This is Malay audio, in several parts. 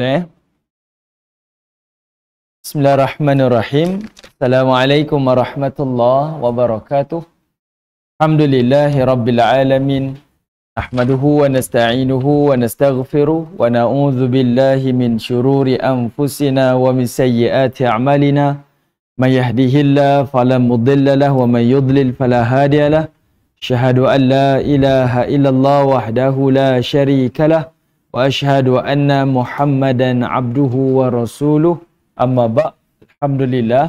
né Bismillahirrahmanirrahim Assalamualaikum warahmatullahi wabarakatuh Alhamdulillahi rabbil alamin Ahmaduhu wa nasta'inuhu wa nastaghfiruh Wa na'udhu billahi min syururi anfusina wa min sayyiati a'malina Man yahdihillah falamudillalah wa man yudlil falahadiyalah Syahadu an la ilaha illallah wahdahu la sharika lah Wa واشهد ان محمدا عبده ورسوله اما بعد الحمد لله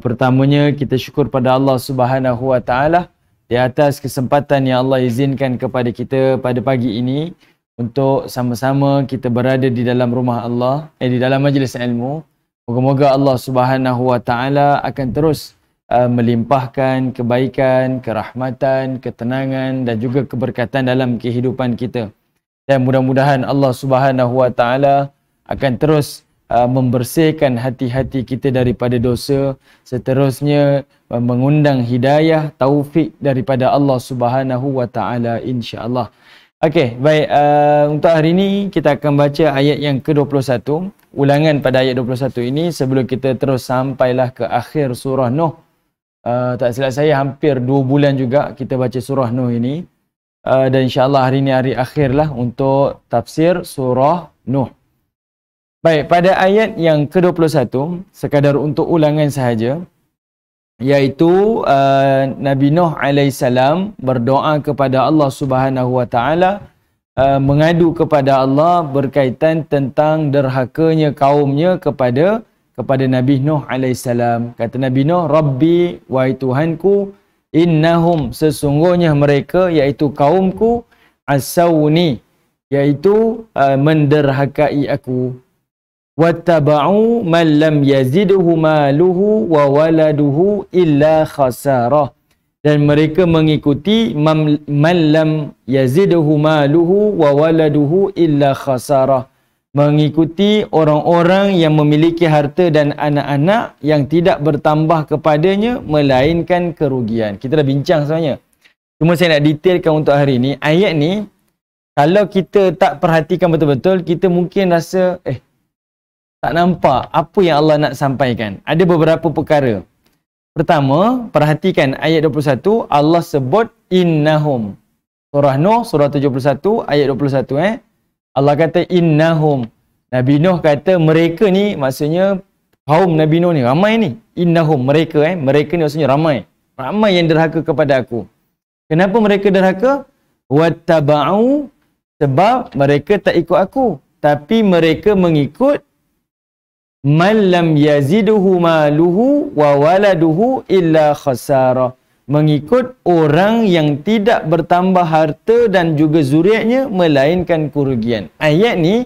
pertamanya kita syukur pada Allah Subhanahu wa taala di atas kesempatan yang Allah izinkan kepada kita pada pagi ini untuk sama-sama kita berada di dalam rumah Allah eh di dalam majlis ilmu moga-moga Allah Subhanahu wa taala akan terus uh, melimpahkan kebaikan, kerahmatan, ketenangan dan juga keberkatan dalam kehidupan kita dan mudah-mudahan Allah Subhanahu Wa Taala akan terus uh, membersihkan hati-hati kita daripada dosa seterusnya uh, mengundang hidayah taufik daripada Allah Subhanahu wa taala insyaallah. Okey, baik uh, untuk hari ini kita akan baca ayat yang ke-21, ulangan pada ayat 21 ini sebelum kita terus sampailah ke akhir surah Nuh. Uh, tak silap saya hampir dua bulan juga kita baca surah Nuh ini uh, dan insyaAllah hari ini hari akhir lah untuk tafsir surah Nuh. Baik, pada ayat yang ke-21, sekadar untuk ulangan sahaja, iaitu uh, Nabi Nuh AS berdoa kepada Allah Subhanahu Wa uh, mengadu kepada Allah berkaitan tentang derhakanya kaumnya kepada kepada Nabi Nuh AS. Kata Nabi Nuh, Rabbi, wahai Tuhanku, innahum sesungguhnya mereka iaitu kaumku asawuni iaitu uh, menderhakai aku wattaba'u man lam yaziduhu maluhu wa waladuhu illa khasarah dan mereka mengikuti man lam yaziduhu maluhu wa waladuhu illa khasarah mengikuti orang-orang yang memiliki harta dan anak-anak yang tidak bertambah kepadanya melainkan kerugian. Kita dah bincang sebenarnya. Cuma saya nak detailkan untuk hari ini. Ayat ni kalau kita tak perhatikan betul-betul, kita mungkin rasa eh tak nampak apa yang Allah nak sampaikan. Ada beberapa perkara. Pertama, perhatikan ayat 21 Allah sebut innahum. Surah Nuh surah 71 ayat 21 eh. Allah kata innahum. Nabi Nuh kata mereka ni maksudnya kaum Nabi Nuh ni ramai ni. Innahum mereka eh. Mereka ni maksudnya ramai. Ramai yang derhaka kepada aku. Kenapa mereka derhaka? Wattaba'u sebab mereka tak ikut aku. Tapi mereka mengikut malam lam yaziduhu maluhu wa waladuhu illa khasarah mengikut orang yang tidak bertambah harta dan juga zuriatnya melainkan kerugian. Ayat ni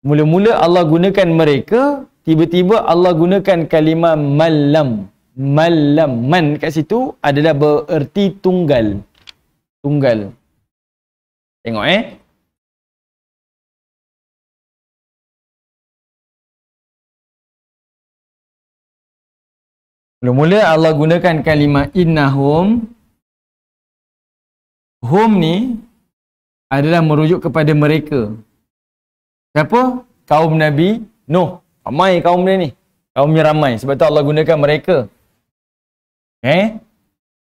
mula-mula Allah gunakan mereka, tiba-tiba Allah gunakan kalimah malam. Malam man kat situ adalah bererti tunggal. Tunggal. Tengok eh, Mula-mula Allah gunakan kalimah innahum hum ni adalah merujuk kepada mereka. Siapa? Kaum Nabi Nuh. Ramai kaum dia ni. Kaumnya ramai sebab tu Allah gunakan mereka. Eh?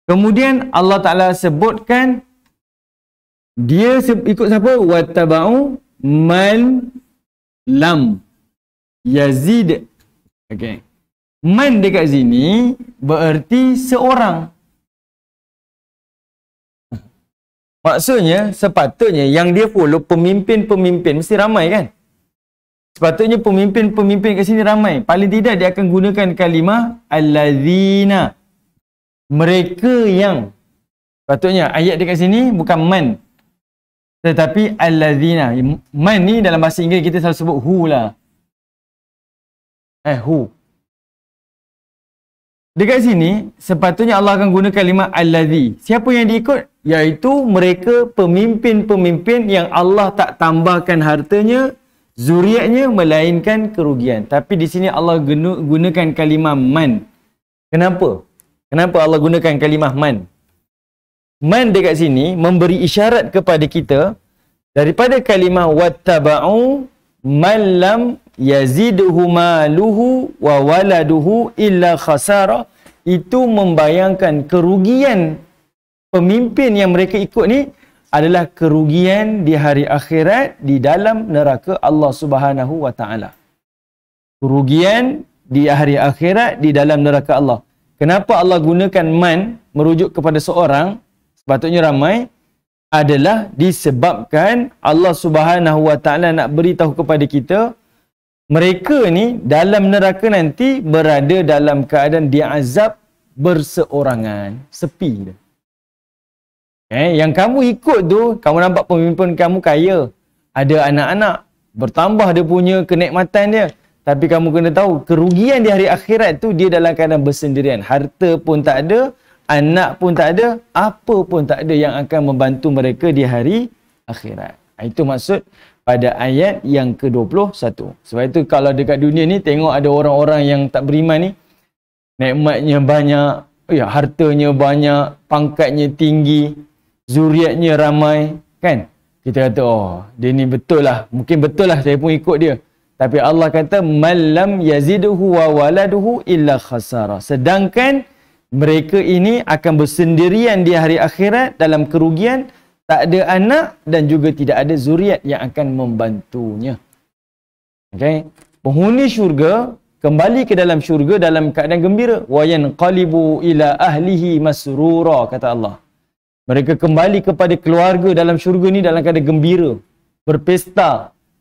Kemudian Allah Taala sebutkan dia ikut siapa? Wattaba'u man lam yazid. Okay. Man dekat sini bererti seorang. Maksudnya sepatutnya yang dia follow pemimpin-pemimpin mesti ramai kan? Sepatutnya pemimpin-pemimpin kat sini ramai. Paling tidak dia akan gunakan kalimah allazina. Mereka yang sepatutnya ayat dekat sini bukan man tetapi allazina. Man ni dalam bahasa Inggeris kita selalu sebut who lah. Eh who? Dekat sini, sepatutnya Allah akan gunakan lima al-ladhi. Siapa yang diikut? Iaitu mereka pemimpin-pemimpin yang Allah tak tambahkan hartanya, zuriatnya, melainkan kerugian. Tapi di sini Allah gunakan kalimah man. Kenapa? Kenapa Allah gunakan kalimah man? Man dekat sini memberi isyarat kepada kita daripada kalimah wattaba'u malam. Yaziduhu maluhu wa waladuhu illa khasara itu membayangkan kerugian pemimpin yang mereka ikut ni adalah kerugian di hari akhirat di dalam neraka Allah Subhanahu wa taala kerugian di hari akhirat di dalam neraka Allah kenapa Allah gunakan man merujuk kepada seorang sepatutnya ramai adalah disebabkan Allah Subhanahu wa taala nak beritahu kepada kita mereka ni dalam neraka nanti berada dalam keadaan dia azab berseorangan sepi eh yang kamu ikut tu kamu nampak pemimpin kamu kaya ada anak-anak bertambah dia punya kenikmatan dia tapi kamu kena tahu kerugian di hari akhirat tu dia dalam keadaan bersendirian harta pun tak ada anak pun tak ada apa pun tak ada yang akan membantu mereka di hari akhirat ah, itu maksud pada ayat yang ke-21. Sebab itu kalau dekat dunia ni tengok ada orang-orang yang tak beriman ni nikmatnya banyak, ya hartanya banyak, pangkatnya tinggi, zuriatnya ramai, kan? Kita kata oh, dia ni betul lah. Mungkin betul lah saya pun ikut dia. Tapi Allah kata malam yaziduhu wa waladuhu illa khasara. Sedangkan mereka ini akan bersendirian di hari akhirat dalam kerugian tak ada anak dan juga tidak ada zuriat yang akan membantunya. Okay. Penghuni syurga kembali ke dalam syurga dalam keadaan gembira. Wayan qalibu ila ahlihi masrura kata Allah. Mereka kembali kepada keluarga dalam syurga ni dalam keadaan gembira, berpesta,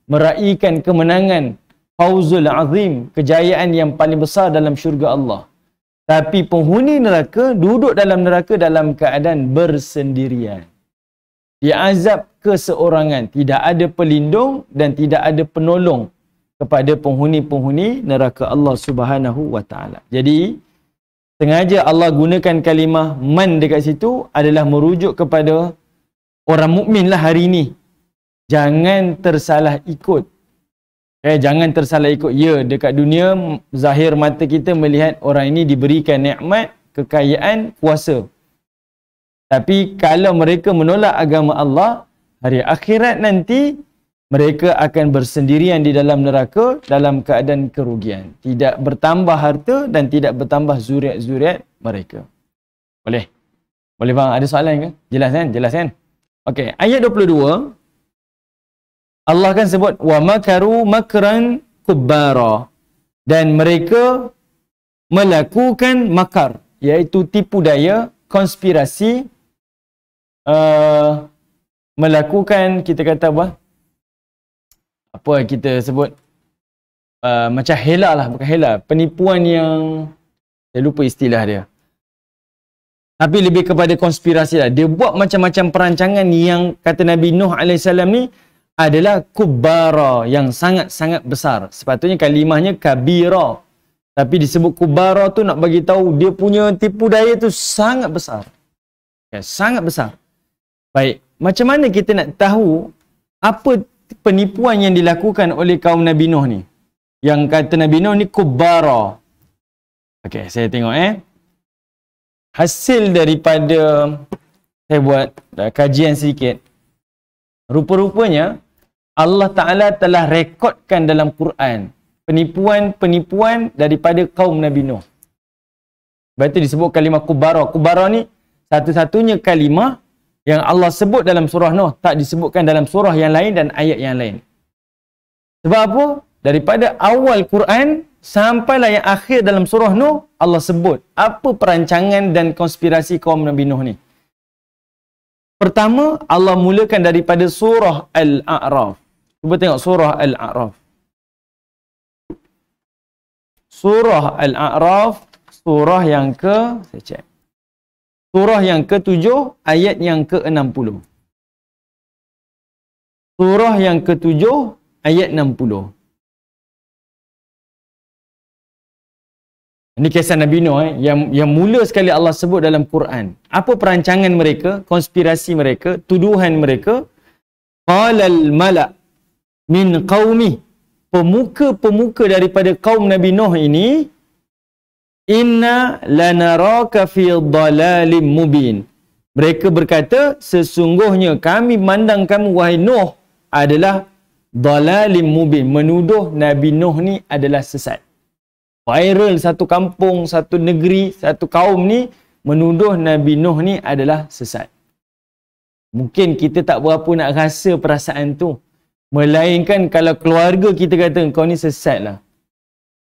meraihkan kemenangan fauzul azim, kejayaan yang paling besar dalam syurga Allah. Tapi penghuni neraka duduk dalam neraka dalam keadaan bersendirian. Di azab keseorangan. Tidak ada pelindung dan tidak ada penolong kepada penghuni-penghuni neraka Allah subhanahu wa ta'ala. Jadi, sengaja Allah gunakan kalimah man dekat situ adalah merujuk kepada orang mukmin lah hari ini. Jangan tersalah ikut. Eh, jangan tersalah ikut. Ya, dekat dunia, zahir mata kita melihat orang ini diberikan nikmat, kekayaan, kuasa. Tapi kalau mereka menolak agama Allah, hari akhirat nanti mereka akan bersendirian di dalam neraka dalam keadaan kerugian. Tidak bertambah harta dan tidak bertambah zuriat-zuriat mereka. Boleh? Boleh bang? Ada soalan ke? Jelas kan? Jelas kan? Okey, ayat 22 Allah kan sebut wa makaru makran kubara dan mereka melakukan makar iaitu tipu daya konspirasi Eh, melakukan kita kata apa apa kita sebut uh, macam hela lah bukan hela penipuan yang saya lupa istilah dia tapi lebih kepada konspirasi lah dia buat macam-macam perancangan yang kata Nabi Nuh AS ni adalah kubara yang sangat-sangat besar sepatutnya kalimahnya kabira tapi disebut kubara tu nak bagi tahu dia punya tipu daya tu sangat besar okay, ya, sangat besar Baik, macam mana kita nak tahu apa penipuan yang dilakukan oleh kaum Nabi Nuh ni? Yang kata Nabi Nuh ni kubara. Okey, saya tengok eh. Hasil daripada saya buat eh, kajian sedikit. Rupa-rupanya Allah Ta'ala telah rekodkan dalam Quran penipuan-penipuan daripada kaum Nabi Nuh. Berarti disebut kalimah kubara. Kubara ni satu-satunya kalimah yang Allah sebut dalam surah Nuh tak disebutkan dalam surah yang lain dan ayat yang lain. Sebab apa? Daripada awal Quran sampailah yang akhir dalam surah Nuh, Allah sebut apa perancangan dan konspirasi kaum Nabi Nuh ni. Pertama, Allah mulakan daripada surah Al-A'raf. Cuba tengok surah Al-A'raf. Surah Al-A'raf, surah yang ke, saya cek. Surah yang ke-7 ayat yang ke-60. Surah yang ke-7 ayat 60. Ini kisah Nabi Nuh eh, yang, yang mula sekali Allah sebut dalam Quran. Apa perancangan mereka, konspirasi mereka, tuduhan mereka? Qala al-mala' min qaumi. Pemuka-pemuka daripada kaum Nabi Nuh ini inna lanaraka fi dhalalim mubin mereka berkata sesungguhnya kami pandang kamu wahai nuh adalah dhalalim mubin menuduh nabi nuh ni adalah sesat viral satu kampung satu negeri satu kaum ni menuduh nabi nuh ni adalah sesat mungkin kita tak berapa nak rasa perasaan tu melainkan kalau keluarga kita kata kau ni sesat lah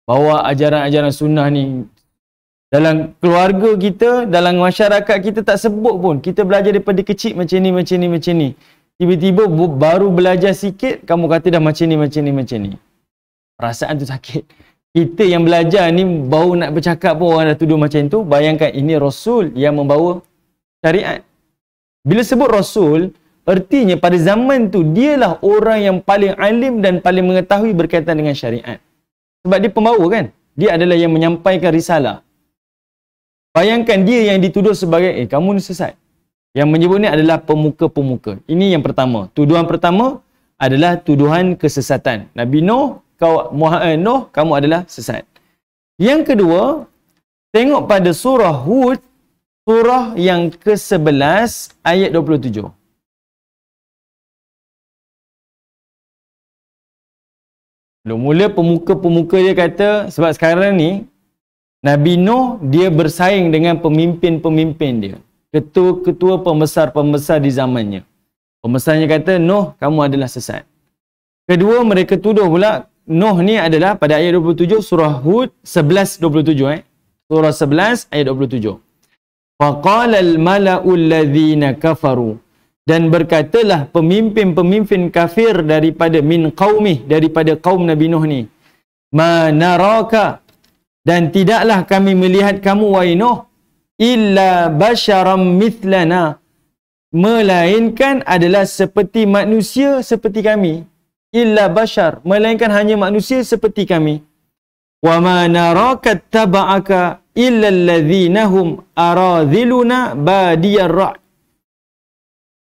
bawa ajaran-ajaran sunnah ni dalam keluarga kita, dalam masyarakat kita tak sebut pun. Kita belajar daripada kecil macam ni, macam ni, macam ni. Tiba-tiba baru belajar sikit, kamu kata dah macam ni, macam ni, macam ni. Perasaan tu sakit. Kita yang belajar ni baru nak bercakap pun orang dah tuduh macam tu. Bayangkan ini Rasul yang membawa syariat. Bila sebut Rasul, ertinya pada zaman tu dialah orang yang paling alim dan paling mengetahui berkaitan dengan syariat. Sebab dia pembawa kan? Dia adalah yang menyampaikan risalah. Bayangkan dia yang dituduh sebagai eh kamu ni sesat. Yang menyebut ni adalah pemuka-pemuka. Ini yang pertama. Tuduhan pertama adalah tuduhan kesesatan. Nabi Nuh, kau Muhammad eh, Nuh, kamu adalah sesat. Yang kedua, tengok pada surah Hud, surah yang ke-11 ayat 27. Mula-mula pemuka-pemuka dia kata sebab sekarang ni Nabi Nuh dia bersaing dengan pemimpin-pemimpin dia. Ketua-ketua pembesar-pembesar di zamannya. Pembesarnya kata, Nuh kamu adalah sesat. Kedua mereka tuduh pula, Nuh ni adalah pada ayat 27 surah Hud 11-27 eh. Surah 11 ayat 27. فَقَالَ الْمَلَأُ الَّذِينَ كَفَرُوا dan berkatalah pemimpin-pemimpin kafir daripada min qaumih daripada kaum Nabi Nuh ni ma naraka dan tidaklah kami melihat kamu wahai illa basyaram mithlana melainkan adalah seperti manusia seperti kami illa bashar melainkan hanya manusia seperti kami wa ma narakat taba'aka illa alladhinahum aradhiluna badiyar ra'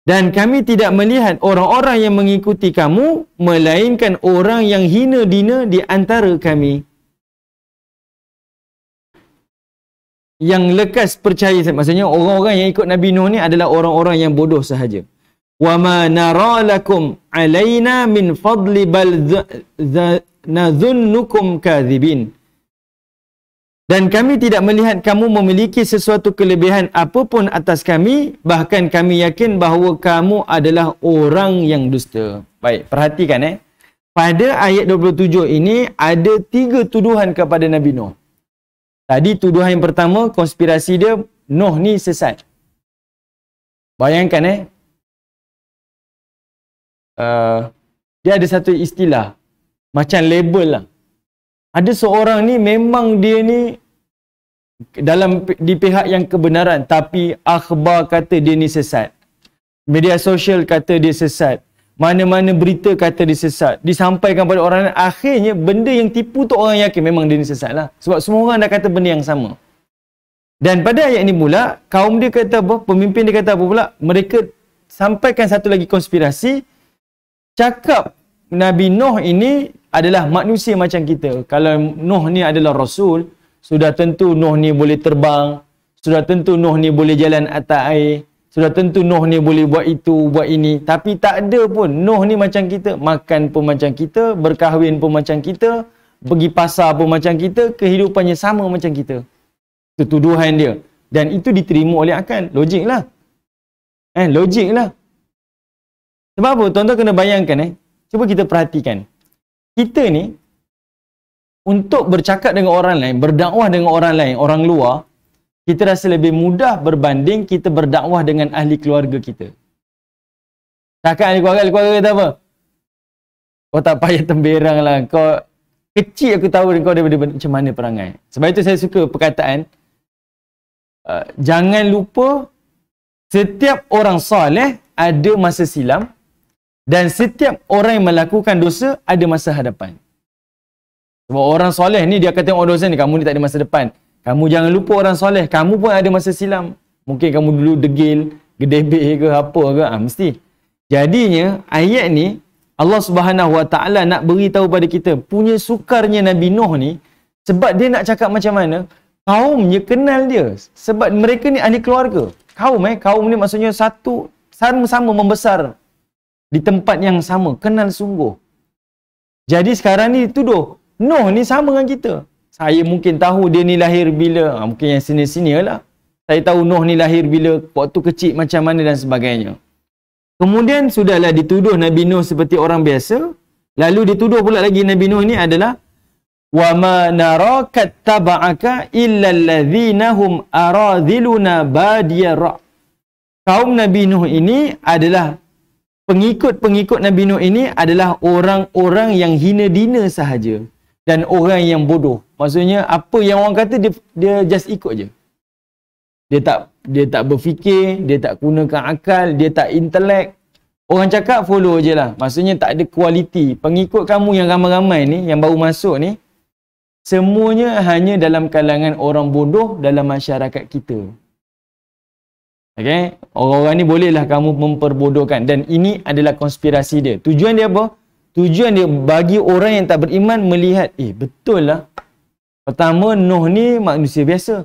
dan kami tidak melihat orang-orang yang mengikuti kamu melainkan orang yang hina dina di antara kami yang lekas percaya maksudnya orang-orang yang ikut Nabi Nuh ni adalah orang-orang yang bodoh sahaja wa ma nara alaina min fadli bal nadhunnukum kadhibin dan kami tidak melihat kamu memiliki sesuatu kelebihan apapun atas kami bahkan kami yakin bahawa kamu adalah orang yang dusta baik perhatikan eh pada ayat 27 ini ada tiga tuduhan kepada Nabi Nuh Tadi tuduhan yang pertama, konspirasi dia, Nuh ni sesat. Bayangkan eh. Uh, dia ada satu istilah. Macam label lah. Ada seorang ni memang dia ni dalam di pihak yang kebenaran tapi akhbar kata dia ni sesat. Media sosial kata dia sesat mana-mana berita kata dia sesat disampaikan pada orang lain akhirnya benda yang tipu tu orang yakin memang dia ni sesat lah sebab semua orang dah kata benda yang sama dan pada ayat ni pula kaum dia kata apa pemimpin dia kata apa pula mereka sampaikan satu lagi konspirasi cakap Nabi Nuh ini adalah manusia macam kita kalau Nuh ni adalah Rasul sudah tentu Nuh ni boleh terbang sudah tentu Nuh ni boleh jalan atas air sudah tentu Nuh ni boleh buat itu, buat ini. Tapi tak ada pun. Nuh ni macam kita. Makan pun macam kita. Berkahwin pun macam kita. Pergi pasar pun macam kita. Kehidupannya sama macam kita. Itu tuduhan dia. Dan itu diterima oleh akal. Logik lah. Eh, logik lah. Sebab apa? Tuan-tuan kena bayangkan eh. Cuba kita perhatikan. Kita ni, untuk bercakap dengan orang lain, berdakwah dengan orang lain, orang luar, kita rasa lebih mudah berbanding kita berdakwah dengan ahli keluarga kita. Takkan ahli keluarga, ahli keluarga kita apa? Kau oh, tak payah temberang lah. Kau kecil aku tahu kau daripada macam mana perangai. Sebab itu saya suka perkataan, uh, jangan lupa setiap orang soleh ada masa silam dan setiap orang yang melakukan dosa ada masa hadapan. Sebab orang soleh ni dia kata orang dosa ni kamu ni tak ada masa depan. Kamu jangan lupa orang soleh. Kamu pun ada masa silam. Mungkin kamu dulu degil, gedebek ke apa ke. Ha, mesti. Jadinya ayat ni Allah Subhanahu Wa Taala nak beritahu pada kita punya sukarnya Nabi Nuh ni sebab dia nak cakap macam mana kaumnya kenal dia sebab mereka ni ahli keluarga. Kaum eh kaum ni maksudnya satu sama-sama membesar di tempat yang sama, kenal sungguh. Jadi sekarang ni tuduh Nuh ni sama dengan kita saya mungkin tahu dia ni lahir bila ah, mungkin yang sini-sini lah saya tahu Nuh ni lahir bila waktu kecil macam mana dan sebagainya kemudian sudahlah dituduh Nabi Nuh seperti orang biasa lalu dituduh pula lagi Nabi Nuh ni adalah wa ma naraka taba'aka illa alladhina hum aradhiluna badiyara kaum Nabi Nuh ini adalah pengikut-pengikut Nabi Nuh ini adalah orang-orang yang hina dina sahaja dan orang yang bodoh. Maksudnya apa yang orang kata dia dia just ikut je. Dia tak dia tak berfikir, dia tak gunakan akal, dia tak intelek. Orang cakap follow je lah. Maksudnya tak ada kualiti. Pengikut kamu yang ramai-ramai ni, yang baru masuk ni, semuanya hanya dalam kalangan orang bodoh dalam masyarakat kita. Okay? Orang-orang ni bolehlah kamu memperbodohkan. Dan ini adalah konspirasi dia. Tujuan dia apa? Tujuan dia bagi orang yang tak beriman melihat, eh betul lah. Pertama, Nuh ni manusia biasa.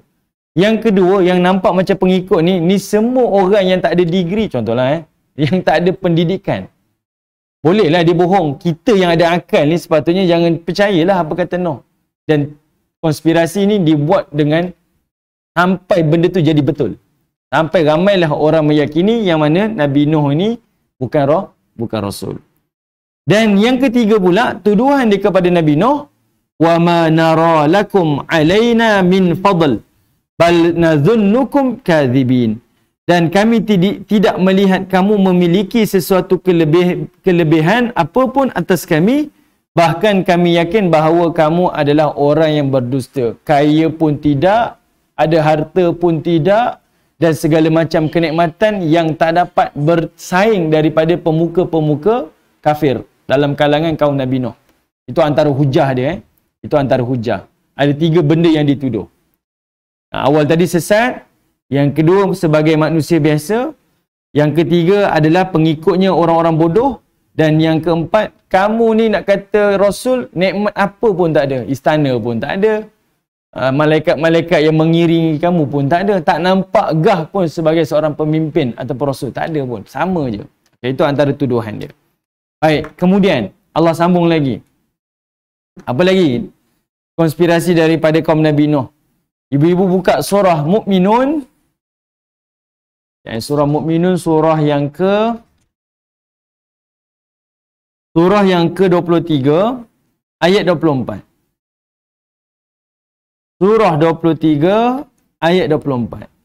Yang kedua, yang nampak macam pengikut ni, ni semua orang yang tak ada degree contohlah eh. Yang tak ada pendidikan. Bolehlah dia bohong. Kita yang ada akal ni sepatutnya jangan percayalah apa kata Nuh. Dan konspirasi ni dibuat dengan sampai benda tu jadi betul. Sampai ramailah orang meyakini yang mana Nabi Nuh ni bukan roh, bukan rasul. Dan yang ketiga pula, tuduhan dia kepada Nabi Nuh, wa ma nara lakum alaina min fadl bal nazunnukum kadhibin dan kami tidak tidak melihat kamu memiliki sesuatu kelebih, kelebihan apapun atas kami bahkan kami yakin bahawa kamu adalah orang yang berdusta kaya pun tidak ada harta pun tidak dan segala macam kenikmatan yang tak dapat bersaing daripada pemuka-pemuka kafir dalam kalangan kaum Nabi Nuh. Itu antara hujah dia eh. Itu antara hujah. Ada tiga benda yang dituduh. Ha, awal tadi sesat. Yang kedua sebagai manusia biasa. Yang ketiga adalah pengikutnya orang-orang bodoh. Dan yang keempat, kamu ni nak kata Rasul, nikmat apa pun tak ada. Istana pun tak ada. Ha, malaikat-malaikat yang mengiringi kamu pun tak ada. Tak nampak gah pun sebagai seorang pemimpin atau Rasul. Tak ada pun. Sama je. Itu antara tuduhan dia. Baik, kemudian Allah sambung lagi. Apa lagi? Konspirasi daripada kaum Nabi Nuh. Ibu-ibu buka surah Mukminun. Yang surah Mukminun surah yang ke surah yang ke-23 ayat 24. Surah 23 ayat 24.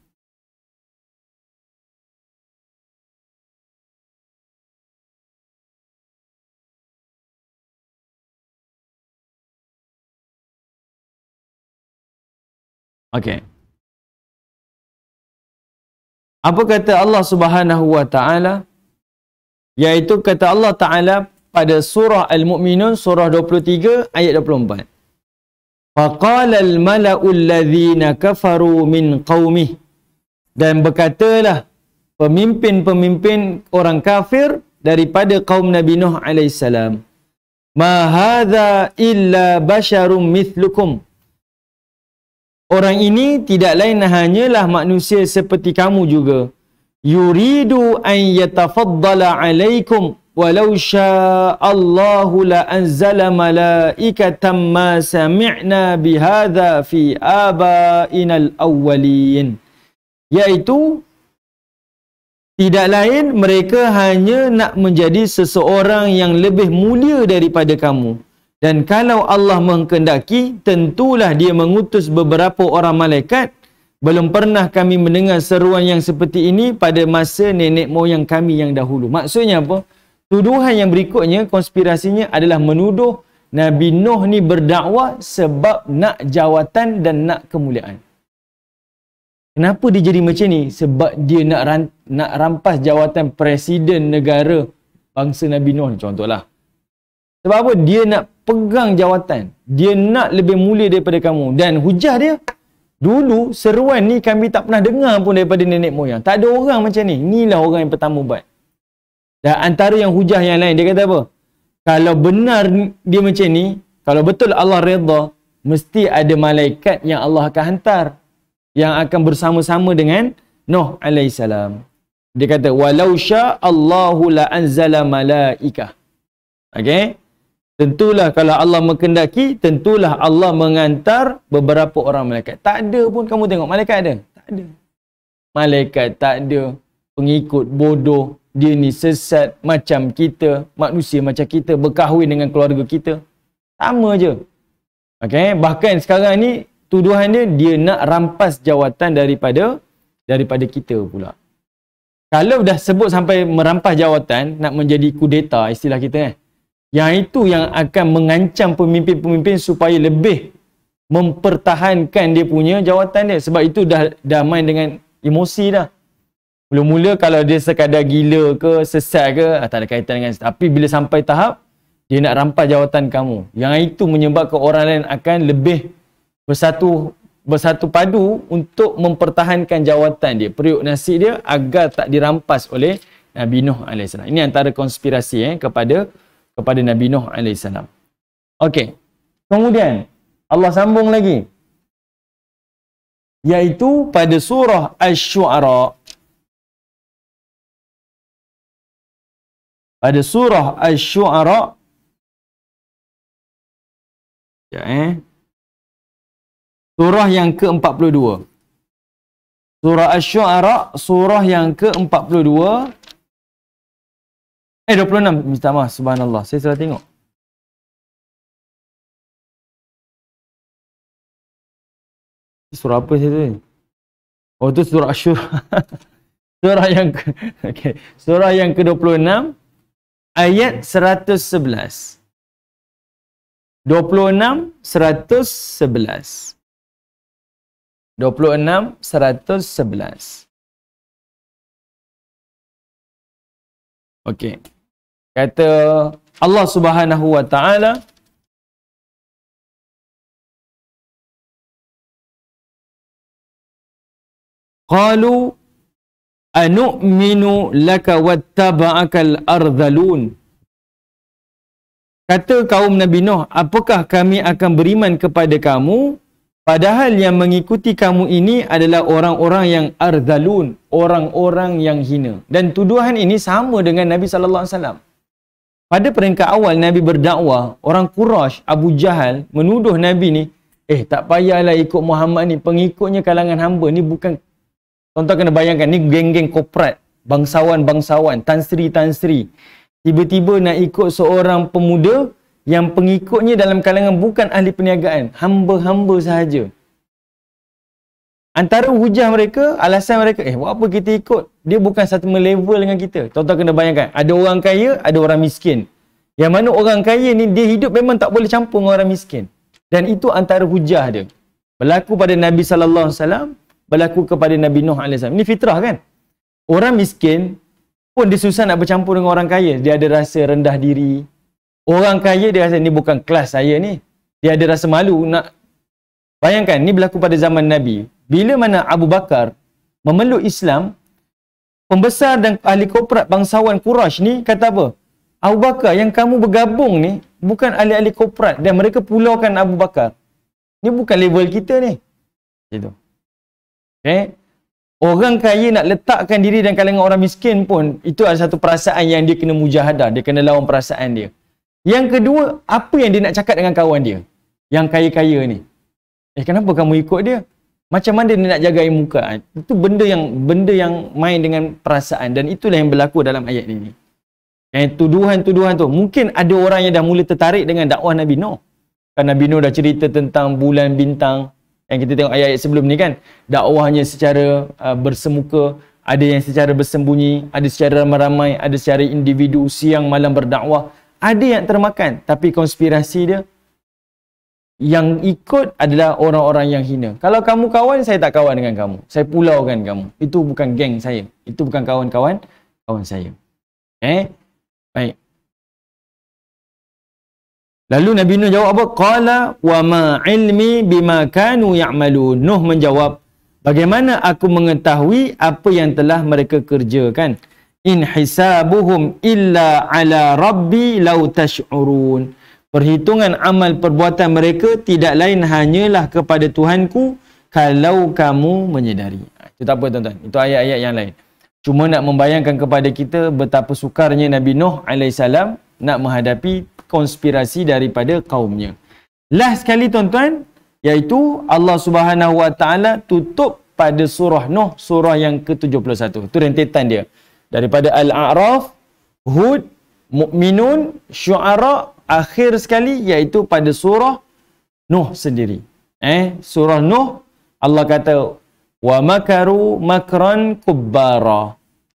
Okay. Apa kata Allah Subhanahu Wa Taala? Yaitu kata Allah Taala pada surah Al-Mu'minun surah 23 ayat 24. Faqala al-mala'u alladhina kafaru min qaumih dan berkatalah pemimpin-pemimpin orang kafir daripada kaum Nabi Nuh alaihissalam. Ma hadha illa basharum mithlukum. Orang ini tidak lain hanyalah manusia seperti kamu juga. Yuridu an yatafaddala alaikum walau sya'allahu la anzala malaikatan ma sami'na bihadha fi abainal awwalin. Yaitu tidak lain mereka hanya nak menjadi seseorang yang lebih mulia daripada kamu. Dan kalau Allah mengkendaki, tentulah dia mengutus beberapa orang malaikat. Belum pernah kami mendengar seruan yang seperti ini pada masa nenek moyang kami yang dahulu. Maksudnya apa? Tuduhan yang berikutnya, konspirasinya adalah menuduh Nabi Nuh ni berdakwah sebab nak jawatan dan nak kemuliaan. Kenapa dia jadi macam ni? Sebab dia nak ran, nak rampas jawatan presiden negara bangsa Nabi Nuh ni contohlah. Sebab apa? Dia nak pegang jawatan dia nak lebih mulia daripada kamu dan hujah dia dulu seruan ni kami tak pernah dengar pun daripada nenek moyang tak ada orang macam ni inilah orang yang pertama buat dan antara yang hujah yang lain dia kata apa kalau benar dia macam ni kalau betul Allah redha mesti ada malaikat yang Allah akan hantar yang akan bersama-sama dengan Nuh alaihissalam. Dia kata walau sya Allahu la anzala malaika. Tentulah kalau Allah mengendaki, tentulah Allah mengantar beberapa orang malaikat. Tak ada pun kamu tengok malaikat ada? Tak ada. Malaikat tak ada. Pengikut bodoh, dia ni sesat macam kita, manusia macam kita, berkahwin dengan keluarga kita. Sama je. Okey, bahkan sekarang ni tuduhan dia dia nak rampas jawatan daripada daripada kita pula. Kalau dah sebut sampai merampas jawatan, nak menjadi kudeta istilah kita kan. Eh? Yang itu yang akan mengancam pemimpin-pemimpin supaya lebih mempertahankan dia punya jawatan dia. Sebab itu dah, dah main dengan emosi dah. Mula-mula kalau dia sekadar gila ke, sesat ke, ah, tak ada kaitan dengan Tapi bila sampai tahap, dia nak rampas jawatan kamu. Yang itu menyebabkan orang lain akan lebih bersatu bersatu padu untuk mempertahankan jawatan dia. Periuk nasi dia agar tak dirampas oleh Nabi Nuh AS. Ini antara konspirasi eh, kepada kepada Nabi Nuh AS. Okey. Kemudian, Allah sambung lagi. yaitu pada surah Ash-Shu'ara. Pada surah Ash-Shu'ara. Ya, eh. Surah yang ke-42. Surah Ash-Shu'ara, surah yang ke-42. Eh 26 minta maaf subhanallah saya salah tengok. Surah apa saya tu Oh tu surah Ashur surah yang ke- okey, surah yang ke-26 ayat 111. 26 111. Dua puluh enam, seratus sebelas. Okey. Kata Allah Subhanahu Wa Taala Qalu anu'minu laka wattaba'aka al-ardhalun Kata kaum Nabi Nuh, apakah kami akan beriman kepada kamu Padahal yang mengikuti kamu ini adalah orang-orang yang arzalun, orang-orang yang hina. Dan tuduhan ini sama dengan Nabi sallallahu alaihi wasallam. Pada peringkat awal Nabi berdakwah, orang Quraisy, Abu Jahal menuduh Nabi ni, "Eh, tak payahlah ikut Muhammad ni, pengikutnya kalangan hamba ni bukan Tuan-tuan kena bayangkan ni geng-geng koprat, bangsawan-bangsawan, tansri-tansri. tiba tiba nak ikut seorang pemuda yang pengikutnya dalam kalangan bukan ahli perniagaan hamba-hamba sahaja antara hujah mereka alasan mereka eh buat apa kita ikut dia bukan satu level dengan kita tuan-tuan kena bayangkan ada orang kaya ada orang miskin yang mana orang kaya ni dia hidup memang tak boleh campur dengan orang miskin dan itu antara hujah dia berlaku pada Nabi sallallahu alaihi wasallam berlaku kepada Nabi Nuh alaihi Ini fitrah kan orang miskin pun dia susah nak bercampur dengan orang kaya dia ada rasa rendah diri Orang kaya dia rasa ni bukan kelas saya ni. Dia ada rasa malu nak bayangkan ni berlaku pada zaman Nabi. Bila mana Abu Bakar memeluk Islam, pembesar dan ahli korporat bangsawan Quraisy ni kata apa? Abu Bakar yang kamu bergabung ni bukan ahli-ahli korporat dan mereka pulaukan Abu Bakar. Ni bukan level kita ni. Gitu. Okay. Eh? Orang kaya nak letakkan diri dan kalangan orang miskin pun itu adalah satu perasaan yang dia kena mujahadah, dia kena lawan perasaan dia. Yang kedua, apa yang dia nak cakap dengan kawan dia? Yang kaya-kaya ni. Eh, kenapa kamu ikut dia? Macam mana dia nak jaga muka? Ah, itu benda yang benda yang main dengan perasaan dan itulah yang berlaku dalam ayat ini. Yang eh, tuduhan-tuduhan tu, mungkin ada orang yang dah mula tertarik dengan dakwah Nabi Nuh. Kan Nabi Nuh dah cerita tentang bulan bintang yang kita tengok ayat-ayat sebelum ni kan. Dakwahnya secara uh, bersemuka, ada yang secara bersembunyi, ada secara ramai-ramai, ada secara individu siang malam berdakwah ada yang termakan tapi konspirasi dia yang ikut adalah orang-orang yang hina. Kalau kamu kawan, saya tak kawan dengan kamu. Saya pulaukan kamu. Itu bukan geng saya. Itu bukan kawan-kawan kawan saya. Eh? Baik. Lalu Nabi Nuh jawab apa? Qala wa ma ilmi bima kanu ya'malu. Nuh menjawab, bagaimana aku mengetahui apa yang telah mereka kerjakan? in hisabuhum illa ala rabbi law tash'urun perhitungan amal perbuatan mereka tidak lain hanyalah kepada Tuhanku kalau kamu menyedari ha, itu tak apa tuan-tuan itu ayat-ayat yang lain cuma nak membayangkan kepada kita betapa sukarnya Nabi Nuh AS nak menghadapi konspirasi daripada kaumnya last sekali tuan-tuan iaitu Allah Subhanahu Wa Taala tutup pada surah Nuh surah yang ke-71 tu rentetan dia daripada al-a'raf hud mukminun syuara akhir sekali iaitu pada surah nuh sendiri eh surah nuh Allah kata wa makaru makran kubara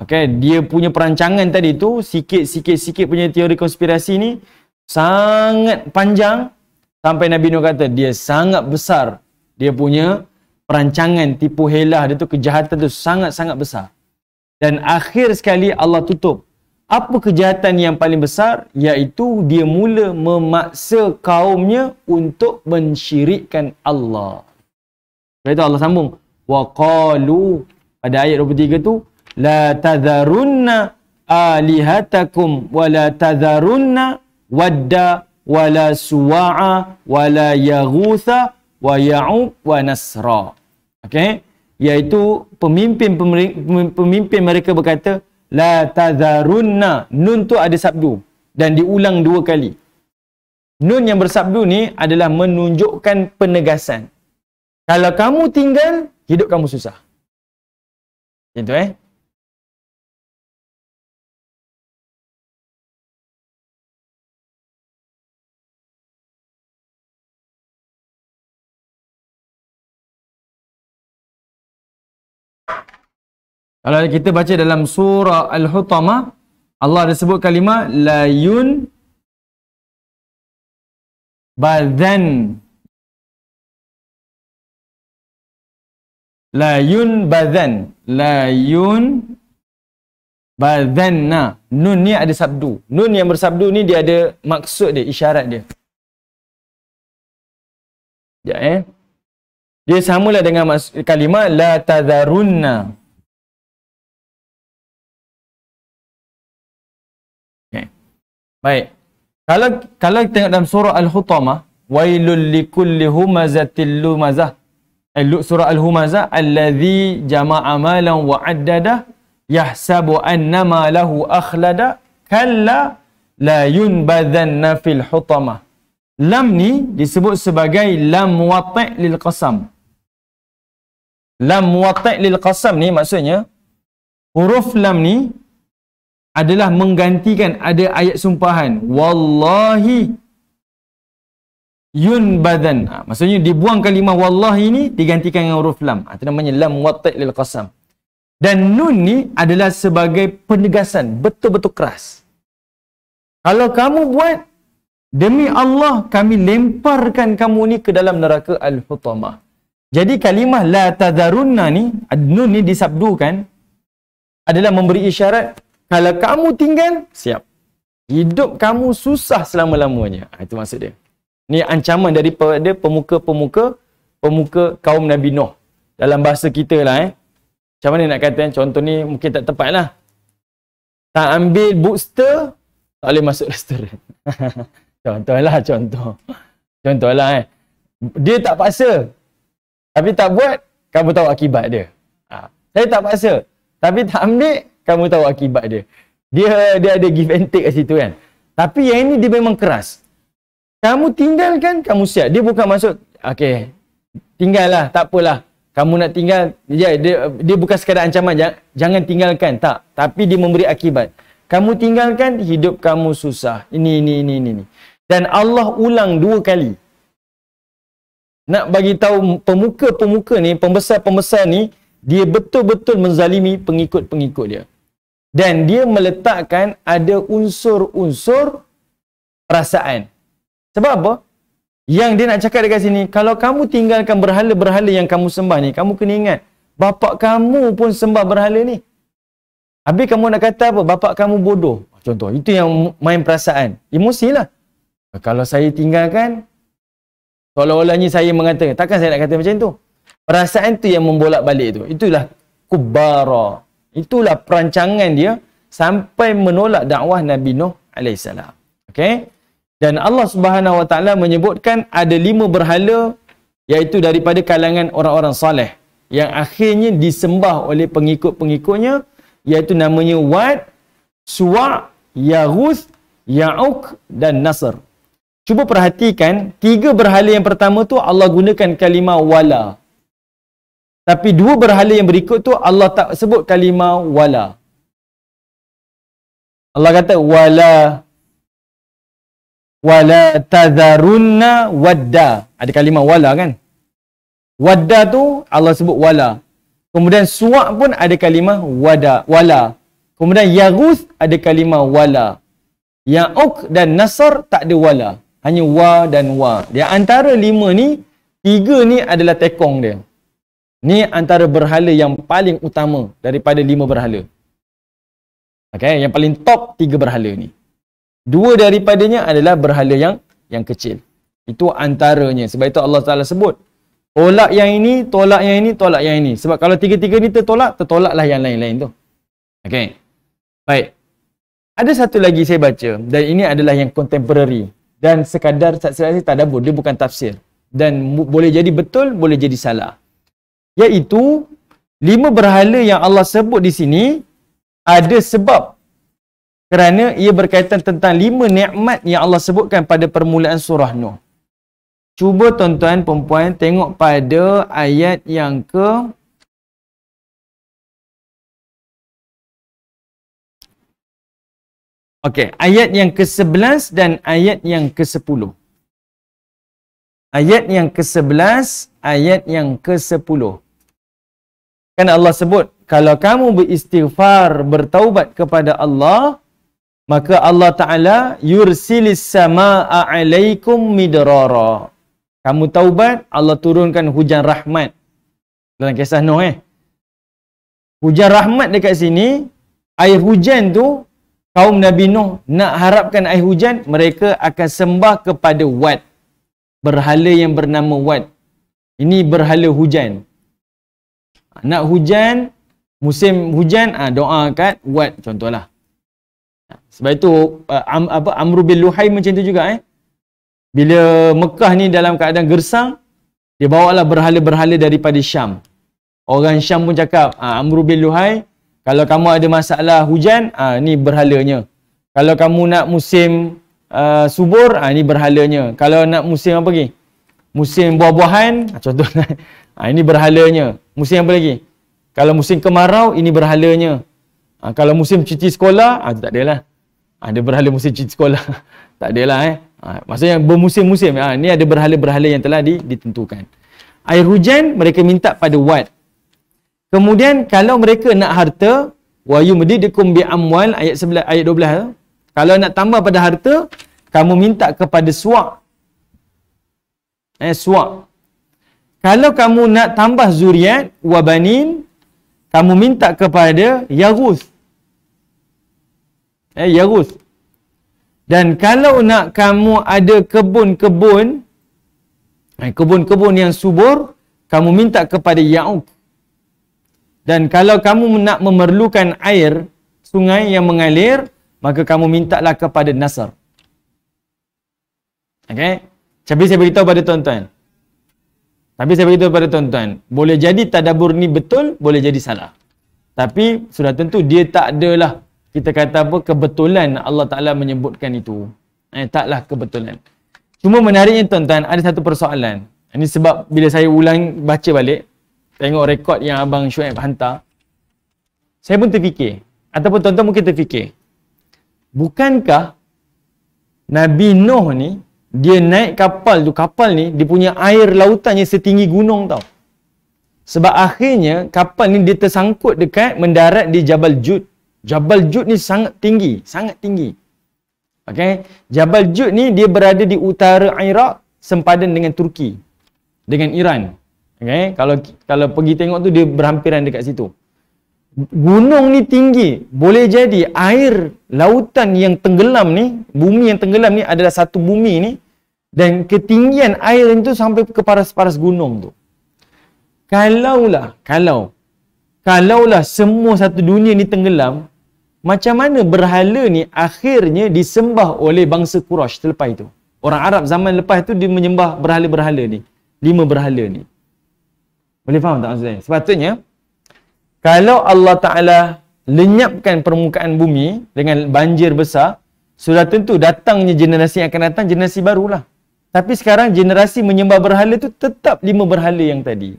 Okay, dia punya perancangan tadi tu sikit-sikit sikit punya teori konspirasi ni sangat panjang sampai nabi nuh kata dia sangat besar dia punya perancangan tipu helah dia tu kejahatan tu sangat-sangat besar dan akhir sekali Allah tutup apa kejahatan yang paling besar iaitu dia mula memaksa kaumnya untuk mensyirikkan Allah. Sebab itu Allah sambung wa qalu pada ayat 23 tu la tadharunna alihatakum wa la tadharunna wadda wa la suwa'a wa la yaghutha wa ya'uq wa nasra. Okay iaitu pemimpin pemimpin mereka berkata la tazarunna nun tu ada sabdu dan diulang dua kali nun yang bersabdu ni adalah menunjukkan penegasan kalau kamu tinggal hidup kamu susah itu eh Kalau kita baca dalam surah Al-Hutama, Allah ada sebut kalimah layun badan layun badan layun yun badanna nun ni ada sabdu nun yang bersabdu ni dia ada maksud dia isyarat dia ya eh dia samalah dengan kalimah la tadharunna Baik. Kalau kalau tengok dalam surah Al-Hutamah, wailul likulli humazatil lumazah. Eh, surah Al-Humazah, alladhi jama'a malan wa addada yahsabu anna ma lahu akhlada kalla la yunbadhanna fil hutamah. Lam ni disebut sebagai lam wati' lil qasam. Lam wati' lil qasam ni maksudnya huruf lam ni adalah menggantikan ada ayat sumpahan wallahi yunbadan ha, maksudnya dibuang kalimah wallahi ni digantikan dengan huruf lam ha, itu namanya lam watik lil qasam dan nun ni adalah sebagai penegasan betul-betul keras kalau kamu buat demi Allah kami lemparkan kamu ni ke dalam neraka al-hutamah jadi kalimah la tadarunna ni nun ni disabdukan adalah memberi isyarat kalau kamu tinggal, siap. Hidup kamu susah selama-lamanya. Ha, itu maksud dia. Ini ancaman daripada pemuka-pemuka pemuka kaum Nabi Nuh. Dalam bahasa kita lah eh. Macam mana nak kata eh? contoh ni mungkin tak tepat lah. Tak ambil booster, tak boleh masuk restoran. Contoh lah contoh. Contohlah eh. Dia tak paksa. Tapi tak buat, kamu tahu akibat dia. Ha. Saya tak paksa. Tapi tak ambil, kamu tahu akibat dia. Dia dia ada give and take kat situ kan. Tapi yang ini dia memang keras. Kamu tinggalkan, kamu siap. Dia bukan masuk. Okey tinggallah, tak apalah. Kamu nak tinggal, dia, dia, dia bukan sekadar ancaman, jangan, jangan tinggalkan, tak. Tapi dia memberi akibat. Kamu tinggalkan, hidup kamu susah. Ini, ini, ini, ini. ini. Dan Allah ulang dua kali. Nak bagi tahu pemuka-pemuka ni, pembesar-pembesar ni, dia betul-betul menzalimi pengikut-pengikut dia dan dia meletakkan ada unsur-unsur perasaan. Sebab apa? Yang dia nak cakap dekat sini, kalau kamu tinggalkan berhala-berhala yang kamu sembah ni, kamu kena ingat, bapak kamu pun sembah berhala ni. Habis kamu nak kata apa? Bapak kamu bodoh. Contoh, itu yang main perasaan. Emosi lah. Kalau saya tinggalkan, seolah-olahnya saya mengatakan, takkan saya nak kata macam tu? Perasaan tu yang membolak balik tu. Itulah kubara. Itulah perancangan dia sampai menolak dakwah Nabi Nuh AS. Okay? Dan Allah Subhanahu menyebutkan ada lima berhala iaitu daripada kalangan orang-orang soleh yang akhirnya disembah oleh pengikut-pengikutnya iaitu namanya Wad, Suwa', Yaghuth, Ya'uk dan Nasr. Cuba perhatikan tiga berhala yang pertama tu Allah gunakan kalimah wala. Tapi dua berhala yang berikut tu Allah tak sebut kalimah wala. Allah kata wala wala tazarunna wadda. Ada kalimah wala kan? Wadda tu Allah sebut wala. Kemudian suak pun ada kalimah wada wala. Kemudian yaghus ada kalimah wala. Ya'uk dan nasar tak ada wala. Hanya wa dan wa. Di antara lima ni, tiga ni adalah tekong dia. Ni antara berhala yang paling utama daripada lima berhala. Okay, yang paling top tiga berhala ni. Dua daripadanya adalah berhala yang yang kecil. Itu antaranya. Sebab itu Allah Ta'ala sebut. Tolak yang ini, tolak yang ini, tolak yang ini. Sebab kalau tiga-tiga ni tertolak, tertolaklah yang lain-lain tu. Okay. Baik. Ada satu lagi saya baca. Dan ini adalah yang contemporary. Dan sekadar saksi-saksi tak ada Dia bukan tafsir. Dan boleh jadi betul, boleh jadi salah iaitu lima berhala yang Allah sebut di sini ada sebab kerana ia berkaitan tentang lima nikmat yang Allah sebutkan pada permulaan surah Nuh. Cuba tuan-tuan perempuan tengok pada ayat yang ke Okey, ayat yang ke-11 dan ayat yang ke-10 ayat yang ke-11 ayat yang ke-10 kan Allah sebut kalau kamu beristighfar bertaubat kepada Allah maka Allah taala yursilis samaa'a 'alaikum midrara kamu taubat Allah turunkan hujan rahmat dalam kisah Nuh eh hujan rahmat dekat sini air hujan tu kaum Nabi Nuh nak harapkan air hujan mereka akan sembah kepada Wat berhala yang bernama Wat. Ini berhala hujan. Ha, nak hujan, musim hujan, ah ha, doa kat Wat contohlah. Ha, sebab itu ha, am, apa Amru bin Luhai macam tu juga eh. Bila Mekah ni dalam keadaan gersang, dia bawa lah berhala-berhala daripada Syam. Orang Syam pun cakap, ah Amru bin Luhai, kalau kamu ada masalah hujan, ah ni berhalanya. Kalau kamu nak musim Ah, subur ha, ini berhalanya kalau nak musim apa lagi musim buah-buahan ah, contohnya ha, ini berhalanya musim apa lagi kalau musim kemarau ini berhalanya ha, kalau musim cuti sekolah ha, tak adalah ha, ada berhala musim cuti sekolah tak adalah eh ha, maksudnya bermusim-musim ha, ini ada berhala-berhala yang telah di, ditentukan air hujan mereka minta pada wat kemudian kalau mereka nak harta wa yumdidukum bi amwal ayat 11 ayat 12 kalau nak tambah pada harta, kamu minta kepada suak. Eh, suak. Kalau kamu nak tambah zuriat, wabanin, kamu minta kepada Yarus. Eh, Yarus. Dan kalau nak kamu ada kebun-kebun, eh, kebun-kebun yang subur, kamu minta kepada Ya'uk. Dan kalau kamu nak memerlukan air, sungai yang mengalir, maka kamu mintalah kepada Nasr. Okay? Tapi saya beritahu pada tuan-tuan. Tapi saya beritahu pada tuan-tuan. Boleh jadi tadabur ni betul, boleh jadi salah. Tapi sudah tentu dia tak adalah kita kata apa kebetulan Allah Ta'ala menyebutkan itu. Eh, taklah kebetulan. Cuma menariknya tuan-tuan, ada satu persoalan. Ini sebab bila saya ulang baca balik, tengok rekod yang Abang Shuaib hantar, saya pun terfikir. Ataupun tuan-tuan mungkin terfikir bukankah Nabi Nuh ni dia naik kapal tu kapal ni dia punya air lautannya setinggi gunung tau sebab akhirnya kapal ni dia tersangkut dekat mendarat di Jabal Jud Jabal Jud ni sangat tinggi sangat tinggi okay? Jabal Jud ni dia berada di utara Iraq sempadan dengan Turki dengan Iran okay? kalau kalau pergi tengok tu dia berhampiran dekat situ gunung ni tinggi boleh jadi air lautan yang tenggelam ni bumi yang tenggelam ni adalah satu bumi ni dan ketinggian air itu sampai ke paras-paras gunung tu kalaulah kalau kalaulah semua satu dunia ni tenggelam macam mana berhala ni akhirnya disembah oleh bangsa Quraisy selepas itu orang Arab zaman lepas tu dia menyembah berhala-berhala ni lima berhala ni boleh faham tak Azrael sepatutnya kalau Allah Ta'ala lenyapkan permukaan bumi dengan banjir besar, sudah tentu datangnya generasi yang akan datang, generasi barulah. Tapi sekarang generasi menyembah berhala itu tetap lima berhala yang tadi.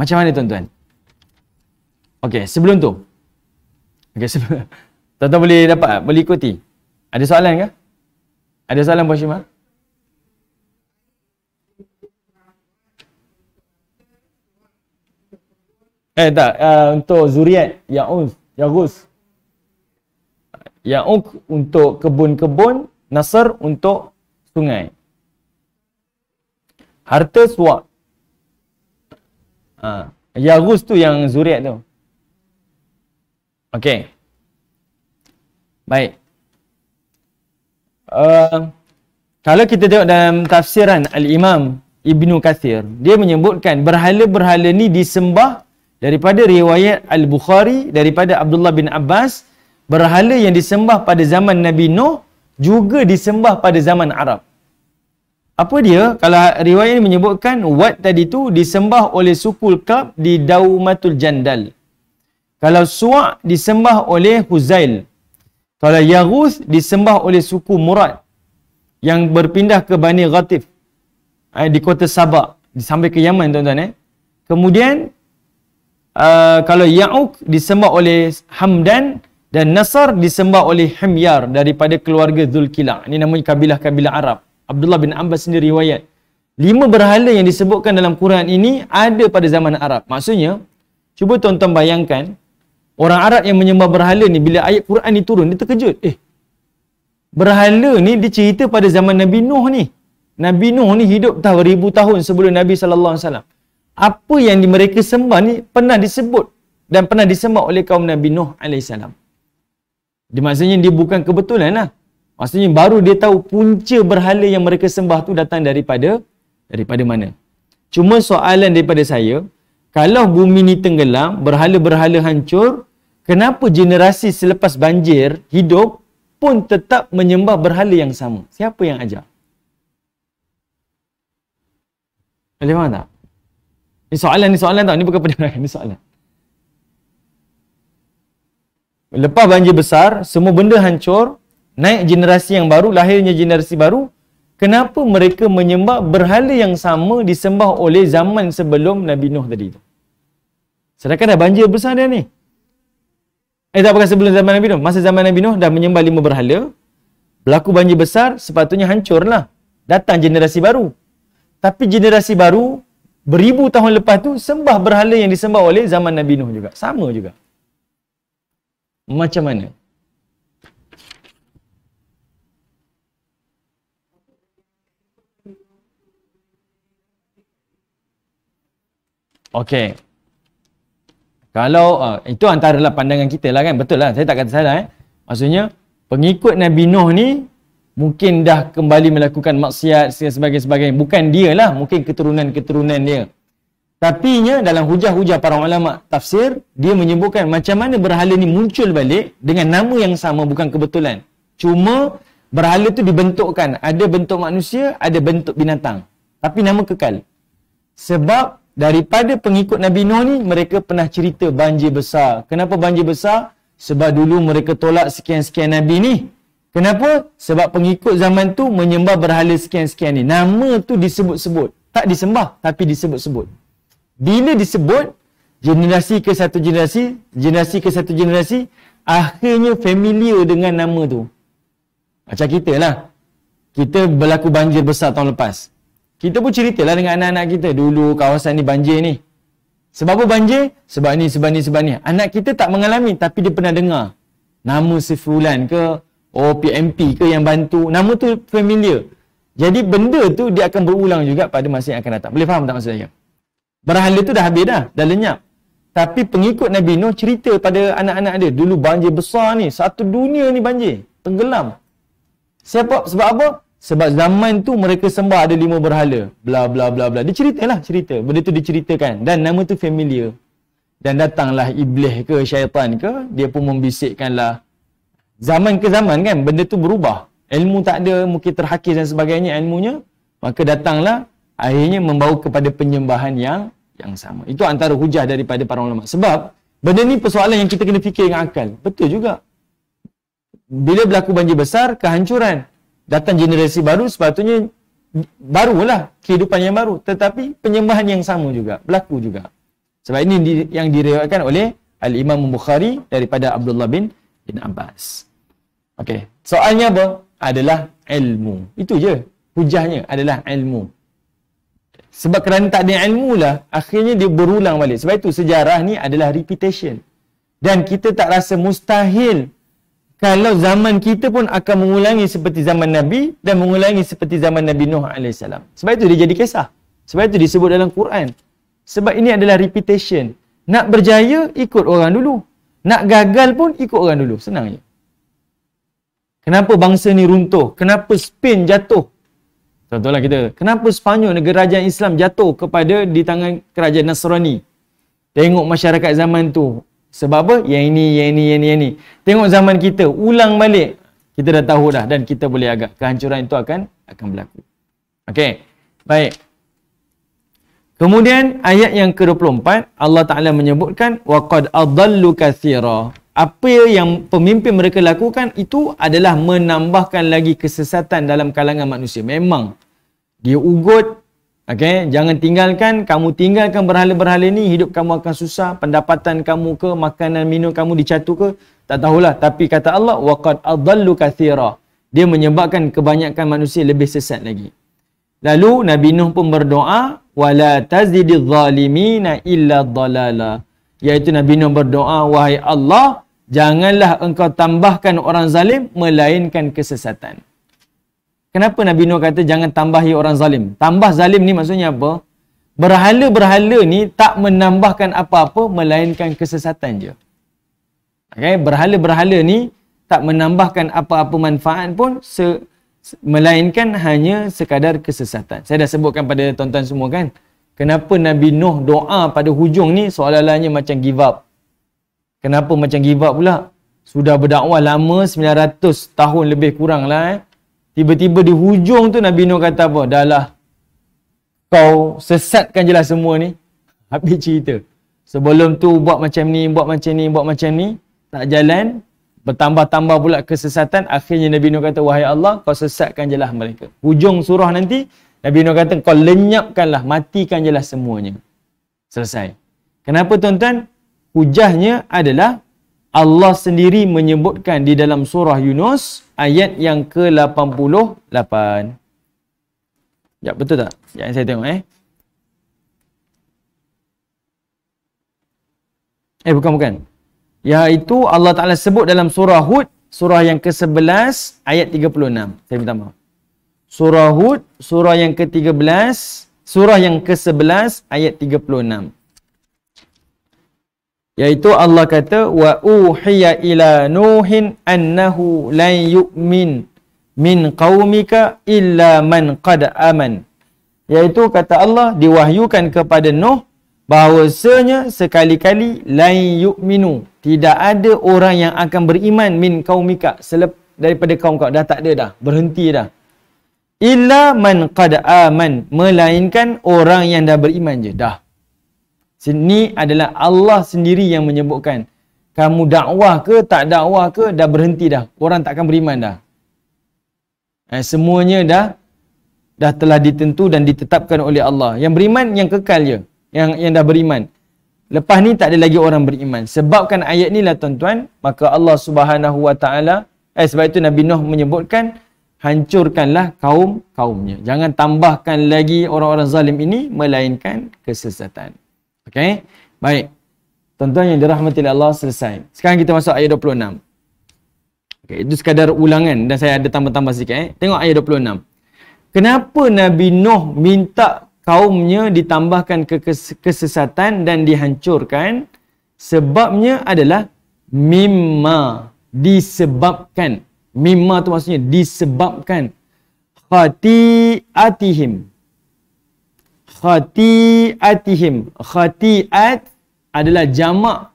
Macam mana tuan-tuan? Okey, sebelum tu. Okey, sebelum. Tuan-tuan boleh dapat, boleh ikuti. Ada soalan ke? Ada soalan Puan Syimah? Eh tak, uh, untuk zuriat Ya'uz, Ya'uz. Ya'uk untuk kebun-kebun, Nasr untuk sungai. Harta suap. Ha. Uh, Ya'uz tu yang zuriat tu. Okey. Baik. Uh, kalau kita tengok dalam tafsiran Al-Imam Ibnu Kathir, dia menyebutkan berhala-berhala ni disembah daripada riwayat Al-Bukhari daripada Abdullah bin Abbas berhala yang disembah pada zaman Nabi Nuh juga disembah pada zaman Arab. Apa dia? Kalau riwayat ini menyebutkan Wat tadi tu disembah oleh suku Kab di Daumatul Jandal. Kalau Suak disembah oleh Huzail. Kalau Yaguth disembah oleh suku Murad yang berpindah ke Bani Ghatif eh, di kota Sabah sampai ke Yaman tuan-tuan eh. Kemudian Uh, kalau Ya'uk disembah oleh Hamdan dan Nasar disembah oleh Himyar daripada keluarga Zulkilah. Ini namanya kabilah-kabilah Arab. Abdullah bin Abbas sendiri riwayat. Lima berhala yang disebutkan dalam Quran ini ada pada zaman Arab. Maksudnya, cuba tuan-tuan bayangkan orang Arab yang menyembah berhala ni bila ayat Quran ni turun, dia terkejut. Eh, berhala ni dicerita pada zaman Nabi Nuh ni. Nabi Nuh ni hidup tahu ribu tahun sebelum Nabi SAW apa yang mereka sembah ni pernah disebut dan pernah disembah oleh kaum Nabi Nuh AS. Dia maksudnya dia bukan kebetulan lah. Maksudnya baru dia tahu punca berhala yang mereka sembah tu datang daripada daripada mana. Cuma soalan daripada saya, kalau bumi ni tenggelam, berhala-berhala hancur, kenapa generasi selepas banjir hidup pun tetap menyembah berhala yang sama? Siapa yang ajar? Boleh faham tak? Ini soalan, ini soalan tau. ini bukan penerangan. ini soalan. Lepas banjir besar, semua benda hancur. Naik generasi yang baru, lahirnya generasi baru. Kenapa mereka menyembah berhala yang sama disembah oleh zaman sebelum Nabi Nuh tadi tu? Sedangkan dah banjir besar dia ni. Eh tak bukan sebelum zaman Nabi Nuh. Masa zaman Nabi Nuh dah menyembah lima berhala. Berlaku banjir besar, sepatutnya hancurlah. Datang generasi baru. Tapi generasi baru beribu tahun lepas tu sembah berhala yang disembah oleh zaman Nabi Nuh juga. Sama juga. Macam mana? Okey. Kalau uh, itu antara lah pandangan kita lah kan. Betul lah. Saya tak kata salah eh. Maksudnya pengikut Nabi Nuh ni mungkin dah kembali melakukan maksiat dan sebagainya bukan dia lah, mungkin keturunan-keturunan dia tapi nya dalam hujah-hujah para ulama tafsir dia menyebutkan macam mana berhala ni muncul balik dengan nama yang sama bukan kebetulan cuma berhala tu dibentukkan ada bentuk manusia ada bentuk binatang tapi nama kekal sebab daripada pengikut Nabi Nuh ni mereka pernah cerita banjir besar kenapa banjir besar sebab dulu mereka tolak sekian-sekian Nabi ni Kenapa? Sebab pengikut zaman tu menyembah berhala sekian-sekian ni. Nama tu disebut-sebut. Tak disembah tapi disebut-sebut. Bila disebut, generasi ke satu generasi, generasi ke satu generasi, akhirnya familiar dengan nama tu. Macam kita lah. Kita berlaku banjir besar tahun lepas. Kita pun ceritalah dengan anak-anak kita. Dulu kawasan ni banjir ni. Sebab apa banjir? Sebab ni, sebab ni, sebab ni. Anak kita tak mengalami tapi dia pernah dengar. Nama sefulan ke, Oh PMP ke yang bantu Nama tu familiar Jadi benda tu dia akan berulang juga pada masa yang akan datang Boleh faham tak maksudnya? Berhala tu dah habis dah, dah lenyap Tapi pengikut Nabi Nuh cerita pada anak-anak dia Dulu banjir besar ni, satu dunia ni banjir Tenggelam Siapa? Sebab apa? Sebab zaman tu mereka sembah ada lima berhala Bla bla bla bla Dia ceritalah cerita Benda tu diceritakan Dan nama tu familiar Dan datanglah iblis ke syaitan ke Dia pun membisikkanlah zaman ke zaman kan benda tu berubah ilmu tak ada mungkin terhakis dan sebagainya ilmunya maka datanglah akhirnya membawa kepada penyembahan yang yang sama itu antara hujah daripada para ulama sebab benda ni persoalan yang kita kena fikir dengan akal betul juga bila berlaku banjir besar kehancuran datang generasi baru sepatutnya barulah kehidupan yang baru tetapi penyembahan yang sama juga berlaku juga sebab ini yang direwatkan oleh Al-Imam Bukhari daripada Abdullah bin bin Abbas. Okey. Soalnya apa? Adalah ilmu. Itu je. Hujahnya adalah ilmu. Sebab kerana tak ada ilmu lah, akhirnya dia berulang balik. Sebab itu sejarah ni adalah repetition. Dan kita tak rasa mustahil kalau zaman kita pun akan mengulangi seperti zaman Nabi dan mengulangi seperti zaman Nabi Nuh AS. Sebab itu dia jadi kisah. Sebab itu disebut dalam Quran. Sebab ini adalah repetition. Nak berjaya, ikut orang dulu. Nak gagal pun, ikut orang dulu. Senang je. Ya? Kenapa bangsa ni runtuh? Kenapa Spain jatuh? Tentulah kita, kenapa Sepanyol negara kerajaan Islam jatuh kepada di tangan kerajaan Nasrani? Tengok masyarakat zaman tu. Sebab apa? Yang ini, yang ini, yang ini, yang ini. Tengok zaman kita, ulang balik. Kita dah tahu dah dan kita boleh agak kehancuran itu akan akan berlaku. Okey. Baik. Kemudian ayat yang ke-24 Allah Taala menyebutkan waqad adallu katsira apa yang pemimpin mereka lakukan itu adalah menambahkan lagi kesesatan dalam kalangan manusia. Memang dia ugut, okay? jangan tinggalkan, kamu tinggalkan berhala-berhala ini, hidup kamu akan susah, pendapatan kamu ke, makanan minum kamu dicatu ke, tak tahulah. Tapi kata Allah, وَقَدْ أَضَلُّ كَثِيرًا Dia menyebabkan kebanyakan manusia lebih sesat lagi. Lalu Nabi Nuh pun berdoa, وَلَا تَزِدِ الظَّالِمِينَ إِلَّا ضَلَالًا Iaitu Nabi Nuh berdoa, Wahai Allah, janganlah engkau tambahkan orang zalim, melainkan kesesatan. Kenapa Nabi Nuh kata jangan tambahi orang zalim? Tambah zalim ni maksudnya apa? Berhala-berhala ni tak menambahkan apa-apa melainkan kesesatan je. Okay? Berhala-berhala ni tak menambahkan apa-apa manfaat pun se- melainkan hanya sekadar kesesatan. Saya dah sebutkan pada tuan-tuan semua kan? Kenapa Nabi Nuh doa pada hujung ni soalannya macam give up? Kenapa macam give up pula? Sudah berdakwah lama 900 tahun lebih kurang lah eh. Tiba-tiba di hujung tu Nabi Nuh kata apa? Dah lah. Kau sesatkan je lah semua ni. Habis cerita. Sebelum tu buat macam ni, buat macam ni, buat macam ni. Tak jalan. Bertambah-tambah pula kesesatan. Akhirnya Nabi Nuh kata, Wahai Allah, kau sesatkan je lah mereka. Hujung surah nanti, Nabi Nuh kata kau lenyapkanlah, matikan jelah semuanya. Selesai. Kenapa tuan-tuan? Hujahnya adalah Allah sendiri menyebutkan di dalam surah Yunus ayat yang ke-88. Ya betul tak? Ya saya tengok eh. Eh bukan bukan. Ya itu Allah Taala sebut dalam surah Hud surah yang ke-11 ayat 36. Saya minta maaf surah Hud, surah yang ke-13, surah yang ke-11 ayat 36. Yaitu Allah kata wa uhiya ila nuhin annahu la yu'min min qaumika illa man qad aman. Yaitu kata Allah diwahyukan kepada Nuh bahawasanya sekali-kali la yu'minu tidak ada orang yang akan beriman min kaumika selepas daripada kaum kau dah tak ada dah berhenti dah illa man qad aman melainkan orang yang dah beriman je dah Ini adalah Allah sendiri yang menyebutkan kamu dakwah ke tak dakwah ke dah berhenti dah orang takkan beriman dah eh, semuanya dah dah telah ditentu dan ditetapkan oleh Allah yang beriman yang kekal je yang yang dah beriman lepas ni tak ada lagi orang beriman sebabkan ayat ni lah tuan-tuan maka Allah Subhanahu Wa Taala eh sebab itu Nabi Nuh menyebutkan hancurkanlah kaum-kaumnya. Jangan tambahkan lagi orang-orang zalim ini melainkan kesesatan. Okey? Baik. Tuan-tuan yang dirahmati Allah selesai. Sekarang kita masuk ayat 26. Okay, itu sekadar ulangan dan saya ada tambah-tambah sikit. Eh. Tengok ayat 26. Kenapa Nabi Nuh minta kaumnya ditambahkan ke kesesatan dan dihancurkan? Sebabnya adalah mimma disebabkan. Mimma tu maksudnya disebabkan khati'atihim. Khati'atihim. Khati'at adalah jamak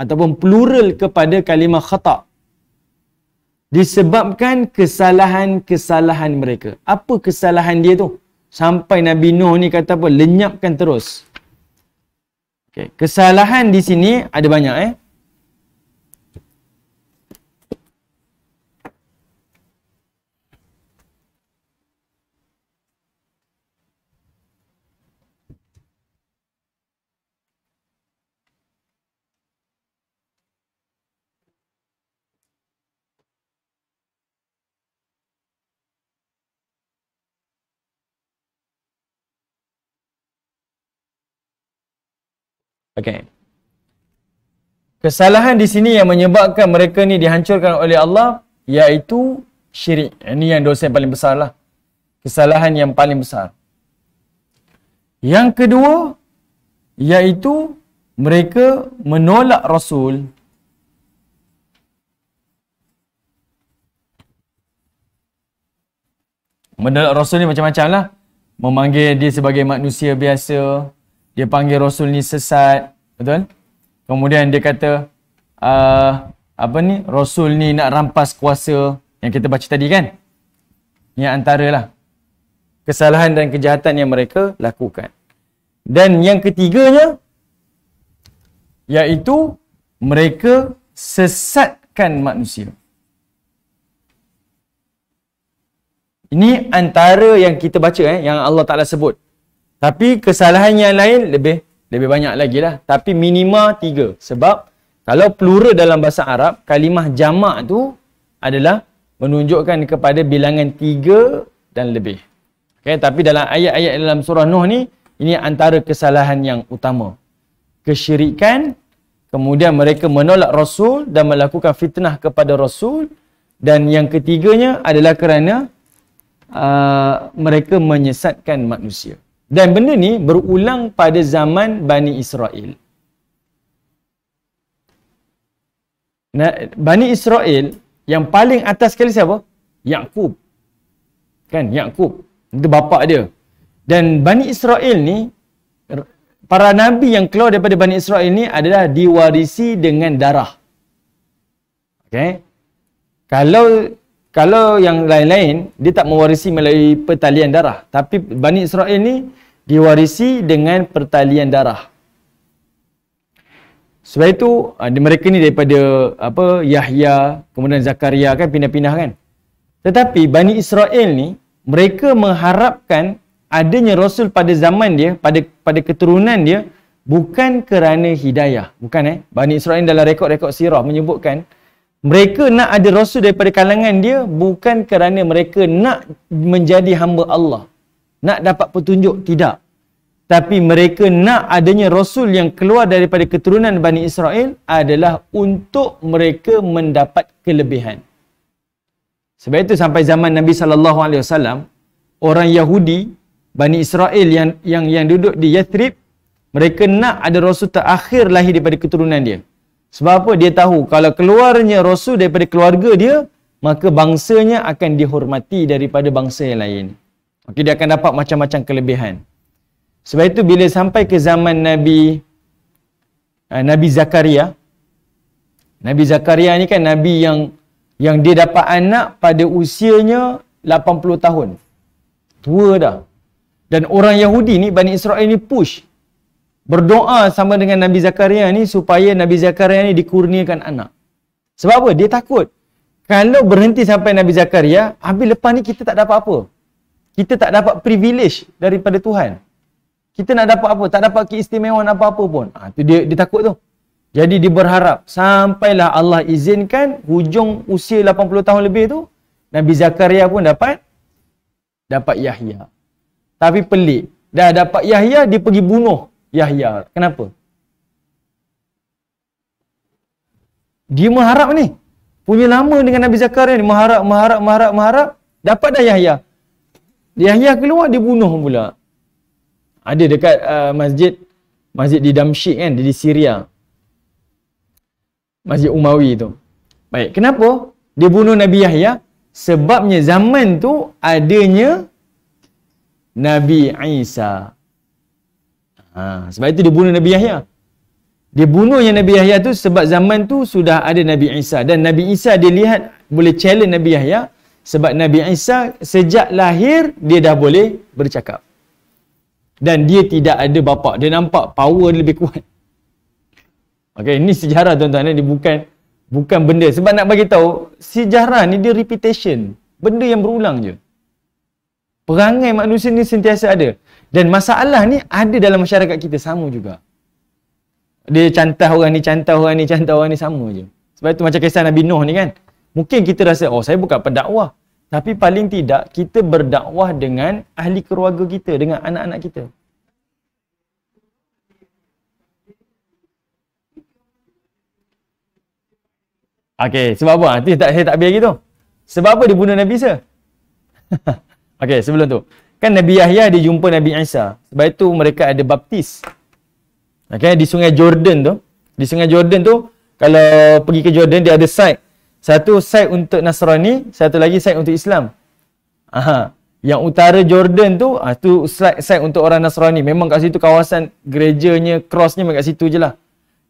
ataupun plural kepada kalimah khata' disebabkan kesalahan-kesalahan mereka. Apa kesalahan dia tu? Sampai Nabi Nuh ni kata apa? Lenyapkan terus. Okay. Kesalahan di sini ada banyak eh. Okay. Kesalahan di sini yang menyebabkan mereka ni dihancurkan oleh Allah iaitu syirik. Ini eh, yang dosa yang paling besar lah. Kesalahan yang paling besar. Yang kedua iaitu mereka menolak Rasul. Menolak Rasul ni macam-macam lah. Memanggil dia sebagai manusia biasa dia panggil rasul ni sesat betul kemudian dia kata uh, apa ni rasul ni nak rampas kuasa yang kita baca tadi kan yang antaralah kesalahan dan kejahatan yang mereka lakukan dan yang ketiganya iaitu mereka sesatkan manusia ini antara yang kita baca eh yang Allah Taala sebut tapi kesalahan yang lain lebih lebih banyak lagi lah. Tapi minima tiga. Sebab kalau plural dalam bahasa Arab, kalimah jama' tu adalah menunjukkan kepada bilangan tiga dan lebih. Okay, tapi dalam ayat-ayat dalam surah Nuh ni, ini antara kesalahan yang utama. Kesyirikan, kemudian mereka menolak Rasul dan melakukan fitnah kepada Rasul. Dan yang ketiganya adalah kerana uh, mereka menyesatkan manusia. Dan benda ni berulang pada zaman Bani Israel. Bani Israel yang paling atas sekali siapa? Yaqub. Kan Yaqub, itu bapa dia. Dan Bani Israel ni para nabi yang keluar daripada Bani Israel ni adalah diwarisi dengan darah. Okay. Kalau kalau yang lain-lain, dia tak mewarisi melalui pertalian darah. Tapi Bani Israel ni diwarisi dengan pertalian darah. Sebab itu, ah, mereka ni daripada apa Yahya, kemudian Zakaria kan pindah-pindah kan. Tetapi Bani Israel ni, mereka mengharapkan adanya Rasul pada zaman dia, pada pada keturunan dia, bukan kerana hidayah. Bukan eh. Bani Israel dalam rekod-rekod sirah menyebutkan, mereka nak ada rasul daripada kalangan dia bukan kerana mereka nak menjadi hamba Allah. Nak dapat petunjuk, tidak. Tapi mereka nak adanya rasul yang keluar daripada keturunan Bani Israel adalah untuk mereka mendapat kelebihan. Sebab itu sampai zaman Nabi sallallahu alaihi wasallam, orang Yahudi Bani Israel yang yang yang duduk di Yathrib, mereka nak ada rasul terakhir lahir daripada keturunan dia. Sebab apa? Dia tahu kalau keluarnya Rasul daripada keluarga dia, maka bangsanya akan dihormati daripada bangsa yang lain. Okey, dia akan dapat macam-macam kelebihan. Sebab itu bila sampai ke zaman Nabi eh, Nabi Zakaria, Nabi Zakaria ni kan Nabi yang yang dia dapat anak pada usianya 80 tahun. Tua dah. Dan orang Yahudi ni, Bani Israel ni push berdoa sama dengan Nabi Zakaria ni supaya Nabi Zakaria ni dikurniakan anak. Sebab apa? Dia takut. Kalau berhenti sampai Nabi Zakaria, habis lepas ni kita tak dapat apa. Kita tak dapat privilege daripada Tuhan. Kita nak dapat apa? Tak dapat keistimewaan apa-apa pun. Ha, tu dia, dia takut tu. Jadi dia berharap sampailah Allah izinkan hujung usia 80 tahun lebih tu, Nabi Zakaria pun dapat dapat Yahya. Tapi pelik. Dah dapat Yahya, dia pergi bunuh Yahya. Kenapa? Dia mengharap ni. Punya lama dengan Nabi Zakaria ni. Mengharap, mengharap, mengharap, mengharap. Dapat dah Yahya. Yahya keluar, dia bunuh pula. Ada dekat uh, masjid. Masjid di Damsyik kan, di Syria. Masjid Umawi tu. Baik, kenapa dia bunuh Nabi Yahya? Sebabnya zaman tu adanya Nabi Isa. Ha, sebab itu dibunuh Nabi Yahya. Dia bunuhnya Nabi Yahya tu sebab zaman tu sudah ada Nabi Isa. Dan Nabi Isa dia lihat boleh challenge Nabi Yahya. Sebab Nabi Isa sejak lahir dia dah boleh bercakap. Dan dia tidak ada bapa. Dia nampak power dia lebih kuat. Okay, ini sejarah tuan-tuan. Ini bukan bukan benda. Sebab nak bagi tahu sejarah ni dia repetition. Benda yang berulang je. Perangai manusia ni sentiasa ada. Dan masalah ni ada dalam masyarakat kita sama juga. Dia cantah orang ni, cantah orang ni, cantah orang ni sama je. Sebab itu macam kisah Nabi Nuh ni kan. Mungkin kita rasa, oh saya bukan pendakwah. Tapi paling tidak, kita berdakwah dengan ahli keluarga kita, dengan anak-anak kita. Okay, sebab apa? Nanti saya tak biar gitu. Sebab apa dia bunuh Nabi Isa? okay, sebelum tu. Kan Nabi Yahya dia jumpa Nabi Isa. Sebab itu mereka ada baptis. Okay, di sungai Jordan tu. Di sungai Jordan tu, kalau pergi ke Jordan, dia ada site. Satu site untuk Nasrani, satu lagi site untuk Islam. Aha. Yang utara Jordan tu, ah, tu site, site untuk orang Nasrani. Memang kat situ kawasan gerejanya, crossnya memang kat situ je lah.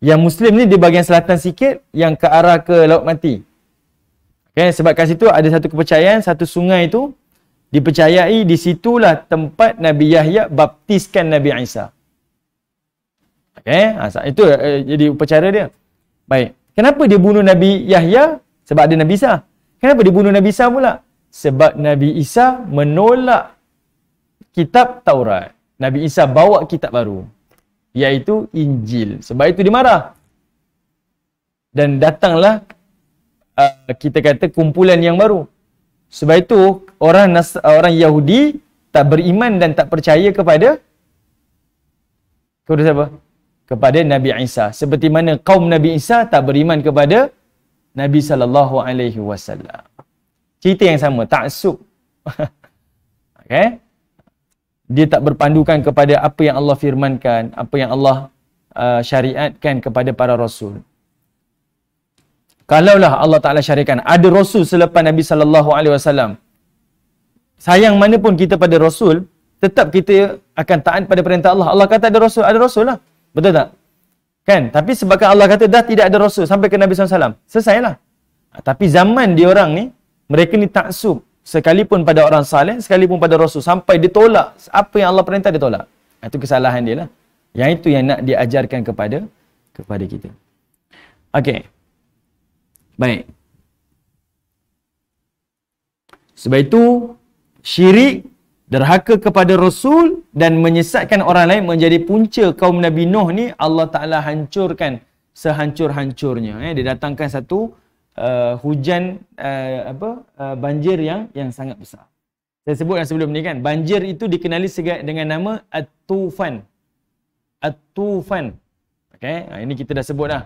Yang Muslim ni di bahagian selatan sikit, yang ke arah ke Laut Mati. Okay, sebab kat situ ada satu kepercayaan, satu sungai tu, Dipercayai di situlah tempat Nabi Yahya baptiskan Nabi Isa. Okay, ha, itu eh, jadi upacara dia. Baik. Kenapa dia bunuh Nabi Yahya? Sebab dia Nabi Isa. Kenapa dia bunuh Nabi Isa pula? Sebab Nabi Isa menolak kitab Taurat. Nabi Isa bawa kitab baru. Iaitu Injil. Sebab itu dia marah. Dan datanglah uh, kita kata kumpulan yang baru. Sebab itu orang Nas- orang Yahudi tak beriman dan tak percaya kepada kepada siapa? Kepada Nabi Isa. Seperti mana kaum Nabi Isa tak beriman kepada Nabi sallallahu alaihi wasallam. Cerita yang sama, taksub. okay? Dia tak berpandukan kepada apa yang Allah firmankan, apa yang Allah uh, syariatkan kepada para rasul. Kalaulah Allah Taala syarikan ada rasul selepas Nabi saw. Sayang mana pun kita pada rasul, tetap kita akan taat pada perintah Allah. Allah kata ada rasul, ada rasul lah. Betul tak? Kan? Tapi sebabkan Allah kata dah tidak ada rasul sampai ke Nabi saw. Selesai lah. Ha, tapi zaman dia orang ni, mereka ni taksub sekalipun pada orang saleh, sekalipun pada rasul sampai ditolak apa yang Allah perintah ditolak. Ha, itu kesalahan dia lah. Yang itu yang nak diajarkan kepada kepada kita. Okay. Baik. Sebab itu syirik derhaka kepada rasul dan menyesatkan orang lain menjadi punca kaum Nabi Nuh ni Allah Taala hancurkan sehancur-hancurnya eh dia datangkan satu uh, hujan uh, apa uh, banjir yang yang sangat besar. Saya sebut yang sebelum ni kan banjir itu dikenali dengan nama at-tufan. At-tufan. Okey, ha, ini kita dah sebut dah.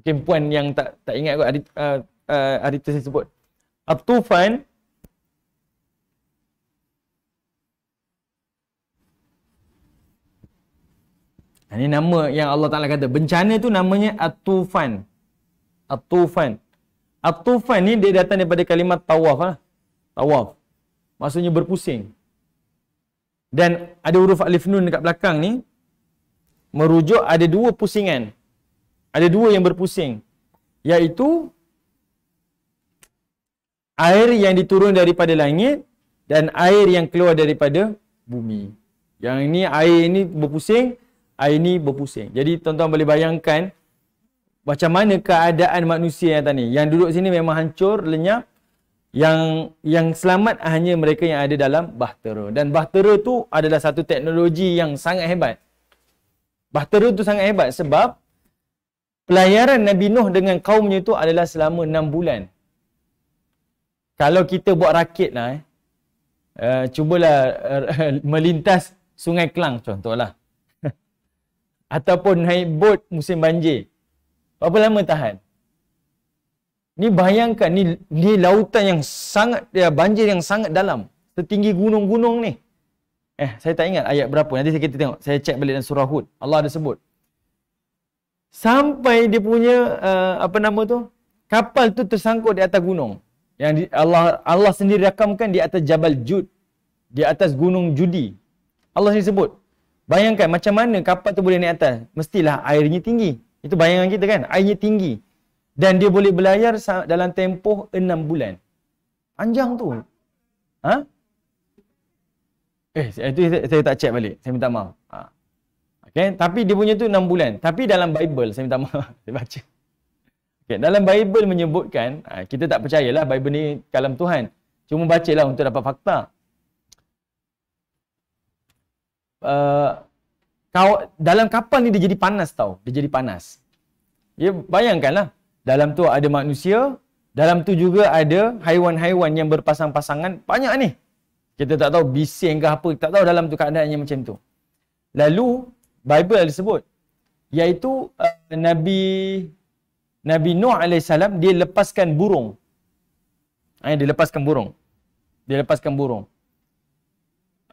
Mungkin puan yang tak tak ingat kot hari, uh, uh, hari tu sebut. At-Tufan Ini nama yang Allah Ta'ala kata. Bencana tu namanya At-Tufan. At-Tufan. At-Tufan ni dia datang daripada kalimat Tawaf lah. Tawaf. Maksudnya berpusing. Dan ada huruf Alif Nun dekat belakang ni. Merujuk ada dua pusingan ada dua yang berpusing iaitu air yang diturun daripada langit dan air yang keluar daripada bumi. Yang ini air ini berpusing, air ini berpusing. Jadi tuan-tuan boleh bayangkan macam mana keadaan manusia yang tadi. Yang duduk sini memang hancur, lenyap. Yang yang selamat hanya mereka yang ada dalam bahtera. Dan bahtera tu adalah satu teknologi yang sangat hebat. Bahtera tu sangat hebat sebab pelayaran Nabi Nuh dengan kaumnya itu adalah selama enam bulan. Kalau kita buat rakit lah eh. Uh, cubalah uh, melintas sungai Kelang contohlah. Ataupun naik bot musim banjir. Berapa lama tahan? Ni bayangkan ni ni lautan yang sangat ya banjir yang sangat dalam setinggi gunung-gunung ni. Eh saya tak ingat ayat berapa nanti kita tengok. Saya cek balik dalam surah Hud. Allah ada sebut sampai dia punya uh, apa nama tu kapal tu tersangkut di atas gunung yang di, Allah Allah sendiri rakamkan di atas Jabal Jud di atas gunung Judi Allah sendiri sebut bayangkan macam mana kapal tu boleh naik atas mestilah airnya tinggi itu bayangan kita kan airnya tinggi dan dia boleh berlayar dalam tempoh enam bulan panjang tu ha eh itu eh, saya, saya tak check balik saya minta maaf ha Okay, tapi dia punya tu 6 bulan. Tapi dalam Bible, saya minta maaf, saya baca. Okay, dalam Bible menyebutkan, ha, kita tak percayalah Bible ni kalam Tuhan. Cuma bacalah untuk dapat fakta. Uh, kau, dalam kapal ni dia jadi panas tau. Dia jadi panas. Ya, lah Dalam tu ada manusia. Dalam tu juga ada haiwan-haiwan yang berpasang-pasangan. Banyak ni. Kita tak tahu bising ke apa. Tak tahu dalam tu keadaannya macam tu. Lalu, Bible ada sebut iaitu uh, Nabi Nabi Nuh AS dia lepaskan burung eh, dia lepaskan burung dia lepaskan burung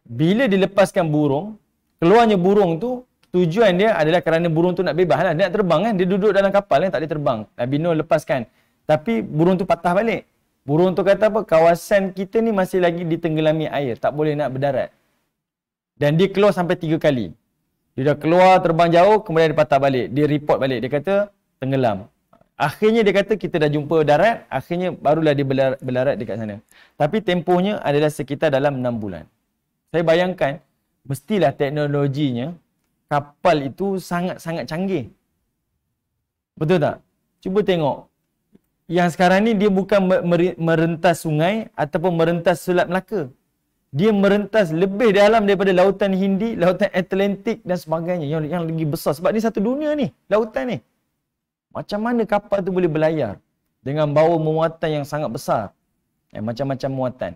bila dilepaskan burung keluarnya burung tu tujuan dia adalah kerana burung tu nak bebas lah. dia nak terbang kan dia duduk dalam kapal kan tak boleh terbang Nabi Nuh lepaskan tapi burung tu patah balik burung tu kata apa kawasan kita ni masih lagi ditenggelami air tak boleh nak berdarat dan dia keluar sampai tiga kali dia dah keluar terbang jauh, kemudian dia patah balik. Dia report balik. Dia kata, tenggelam. Akhirnya dia kata, kita dah jumpa darat. Akhirnya barulah dia berlar- berlarat dekat sana. Tapi tempohnya adalah sekitar dalam 6 bulan. Saya bayangkan, mestilah teknologinya kapal itu sangat-sangat canggih. Betul tak? Cuba tengok. Yang sekarang ni dia bukan merentas sungai ataupun merentas Selat Melaka dia merentas lebih dalam daripada lautan Hindi, lautan Atlantik dan sebagainya yang, yang lagi besar. Sebab ni satu dunia ni, lautan ni. Macam mana kapal tu boleh berlayar dengan bawa muatan yang sangat besar? Eh, macam-macam muatan.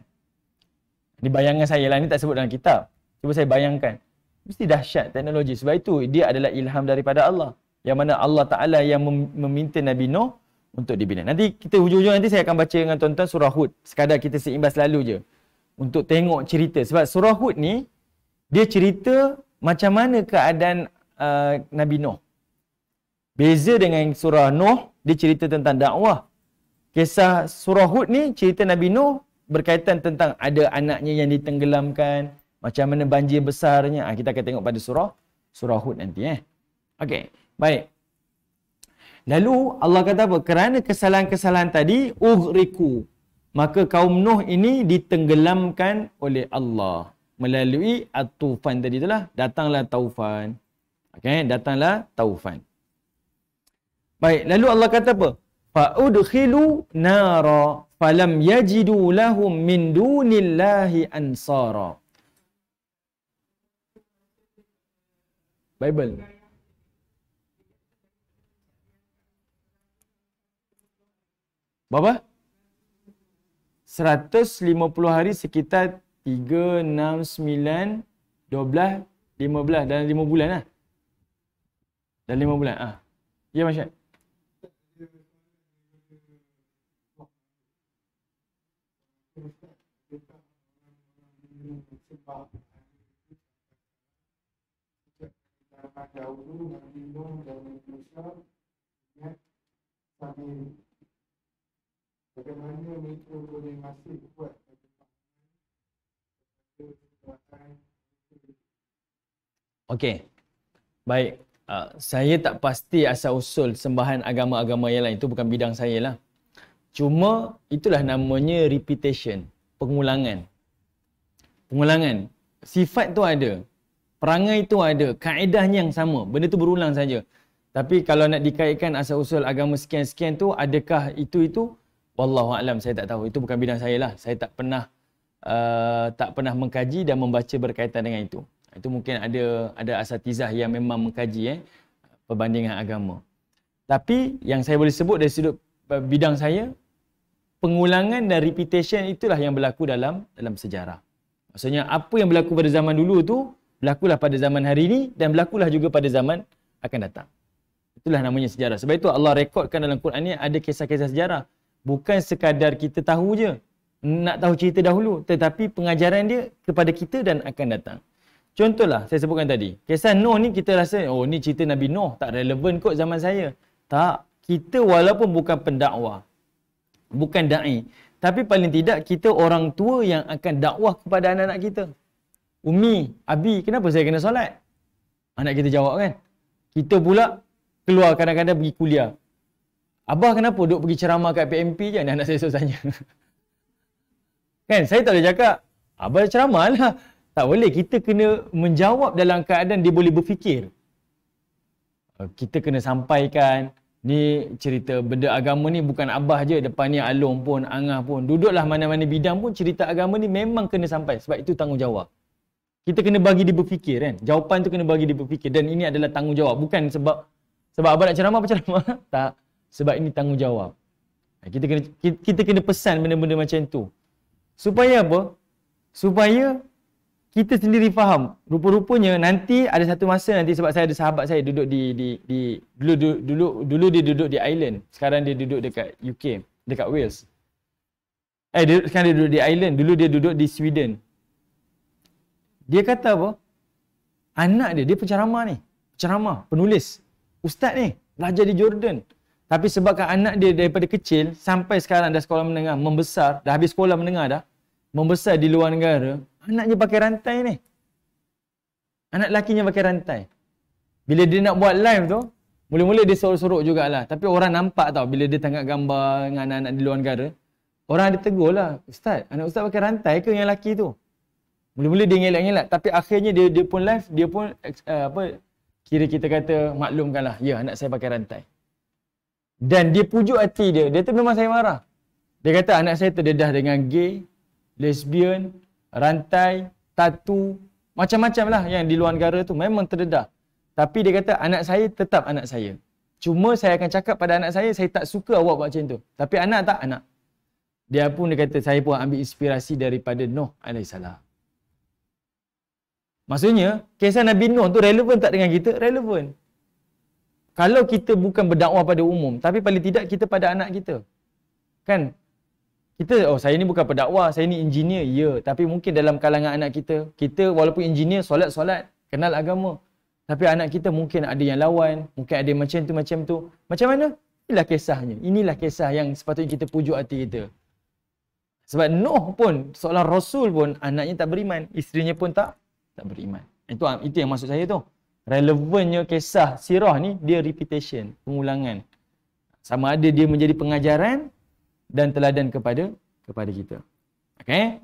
Ini bayangan saya lah, ni tak sebut dalam kitab. Cuba saya bayangkan. Mesti dahsyat teknologi. Sebab itu dia adalah ilham daripada Allah. Yang mana Allah Ta'ala yang meminta Nabi Nuh untuk dibina. Nanti kita hujung-hujung nanti saya akan baca dengan tuan-tuan surah Hud. Sekadar kita seimbas lalu je untuk tengok cerita sebab surah Hud ni dia cerita macam mana keadaan uh, Nabi Nuh. Beza dengan surah Nuh, dia cerita tentang dakwah. Kisah surah Hud ni cerita Nabi Nuh berkaitan tentang ada anaknya yang ditenggelamkan, macam mana banjir besarnya. Ah kita akan tengok pada surah surah Hud nanti eh. Okey, baik. Lalu Allah kata apa? Kerana kesalahan-kesalahan tadi ughriku, maka kaum Nuh ini ditenggelamkan oleh Allah melalui at-tufan tadi itulah datanglah taufan okey datanglah taufan baik lalu Allah kata apa fa udkhilu nara falam yajidu lahum min dunillahi ansara Bible Berapa? 150 hari sekitar 3, 6, 9, 12, 15 dan 5 bulan lah. Dan 5 bulan. Ah. Ha. Ya, Masyad. Thank you bagaimana mereka boleh masih kuat Okey. Baik. Uh, saya tak pasti asal-usul sembahan agama-agama yang lain. Itu bukan bidang saya lah. Cuma itulah namanya repetition. Pengulangan. Pengulangan. Sifat tu ada. Perangai itu ada. Kaedahnya yang sama. Benda tu berulang saja. Tapi kalau nak dikaitkan asal-usul agama sekian-sekian tu, adakah itu-itu? Wallahu alam saya tak tahu. Itu bukan bidang saya lah. Saya tak pernah uh, tak pernah mengkaji dan membaca berkaitan dengan itu. Itu mungkin ada ada asatizah yang memang mengkaji eh perbandingan agama. Tapi yang saya boleh sebut dari sudut uh, bidang saya pengulangan dan repetition itulah yang berlaku dalam dalam sejarah. Maksudnya apa yang berlaku pada zaman dulu tu berlakulah pada zaman hari ini dan berlakulah juga pada zaman akan datang. Itulah namanya sejarah. Sebab itu Allah rekodkan dalam Quran ini ada kisah-kisah sejarah bukan sekadar kita tahu je nak tahu cerita dahulu tetapi pengajaran dia kepada kita dan akan datang contohlah saya sebutkan tadi kisah Nuh ni kita rasa oh ni cerita Nabi Nuh tak relevan kot zaman saya tak kita walaupun bukan pendakwa bukan dai tapi paling tidak kita orang tua yang akan dakwah kepada anak-anak kita Umi abi kenapa saya kena solat anak kita jawab kan kita pula keluar kadang-kadang pergi kuliah Abah kenapa duduk pergi ceramah kat PMP je anak-anak saya selalu tanya. kan saya tak boleh cakap, Abah ceramah lah. Tak boleh, kita kena menjawab dalam keadaan dia boleh berfikir. Uh, kita kena sampaikan, ni cerita benda agama ni bukan Abah je, depan ni Alung pun, Angah pun. Duduklah mana-mana bidang pun, cerita agama ni memang kena sampai. Sebab itu tanggungjawab. Kita kena bagi dia berfikir kan. Jawapan tu kena bagi dia berfikir. Dan ini adalah tanggungjawab. Bukan sebab sebab abah nak ceramah apa ceramah? tak sebab ini tanggungjawab. Ha, kita kena kita kena pesan benda-benda macam tu. Supaya apa? Supaya kita sendiri faham. Rupa-rupanya nanti ada satu masa nanti sebab saya ada sahabat saya duduk di di di dulu dulu dulu dia duduk di Ireland, sekarang dia duduk dekat UK, dekat Wales. Eh dia, sekarang dia duduk di Ireland, dulu dia duduk di Sweden. Dia kata apa? Anak dia dia penceramah ni, penceramah, penulis, ustaz ni belajar di Jordan, tapi sebabkan anak dia daripada kecil sampai sekarang dah sekolah menengah, membesar, dah habis sekolah menengah dah, membesar di luar negara, anaknya pakai rantai ni. Anak lakinya pakai rantai. Bila dia nak buat live tu, mula-mula dia sorok-sorok jugalah. Tapi orang nampak tau bila dia tengah gambar dengan anak-anak di luar negara, orang ada tegur lah, Ustaz, anak Ustaz pakai rantai ke yang laki tu? Mula-mula dia ngelak-ngelak. Tapi akhirnya dia, dia pun live, dia pun uh, apa kira kita kata maklumkanlah, ya anak saya pakai rantai. Dan dia pujuk hati dia. Dia tu memang saya marah. Dia kata anak saya terdedah dengan gay, lesbian, rantai, tatu. Macam-macam lah yang di luar negara tu. Memang terdedah. Tapi dia kata anak saya tetap anak saya. Cuma saya akan cakap pada anak saya, saya tak suka awak buat macam tu. Tapi anak tak? Anak. Dia pun dia kata, saya pun ambil inspirasi daripada Nuh AS. Maksudnya, kisah Nabi Nuh tu relevan tak dengan kita? Relevan. Kalau kita bukan berdakwah pada umum, tapi paling tidak kita pada anak kita. Kan? Kita, oh saya ni bukan pendakwah, saya ni engineer, ya. Tapi mungkin dalam kalangan anak kita, kita walaupun engineer, solat-solat, kenal agama. Tapi anak kita mungkin ada yang lawan, mungkin ada macam tu, macam tu. Macam mana? Inilah kisahnya. Inilah kisah yang sepatutnya kita pujuk hati kita. Sebab Nuh pun, seorang Rasul pun, anaknya tak beriman. Isterinya pun tak, tak beriman. Itu, itu yang maksud saya tu relevannya kisah sirah ni dia repetition, pengulangan. Sama ada dia menjadi pengajaran dan teladan kepada kepada kita. Okay,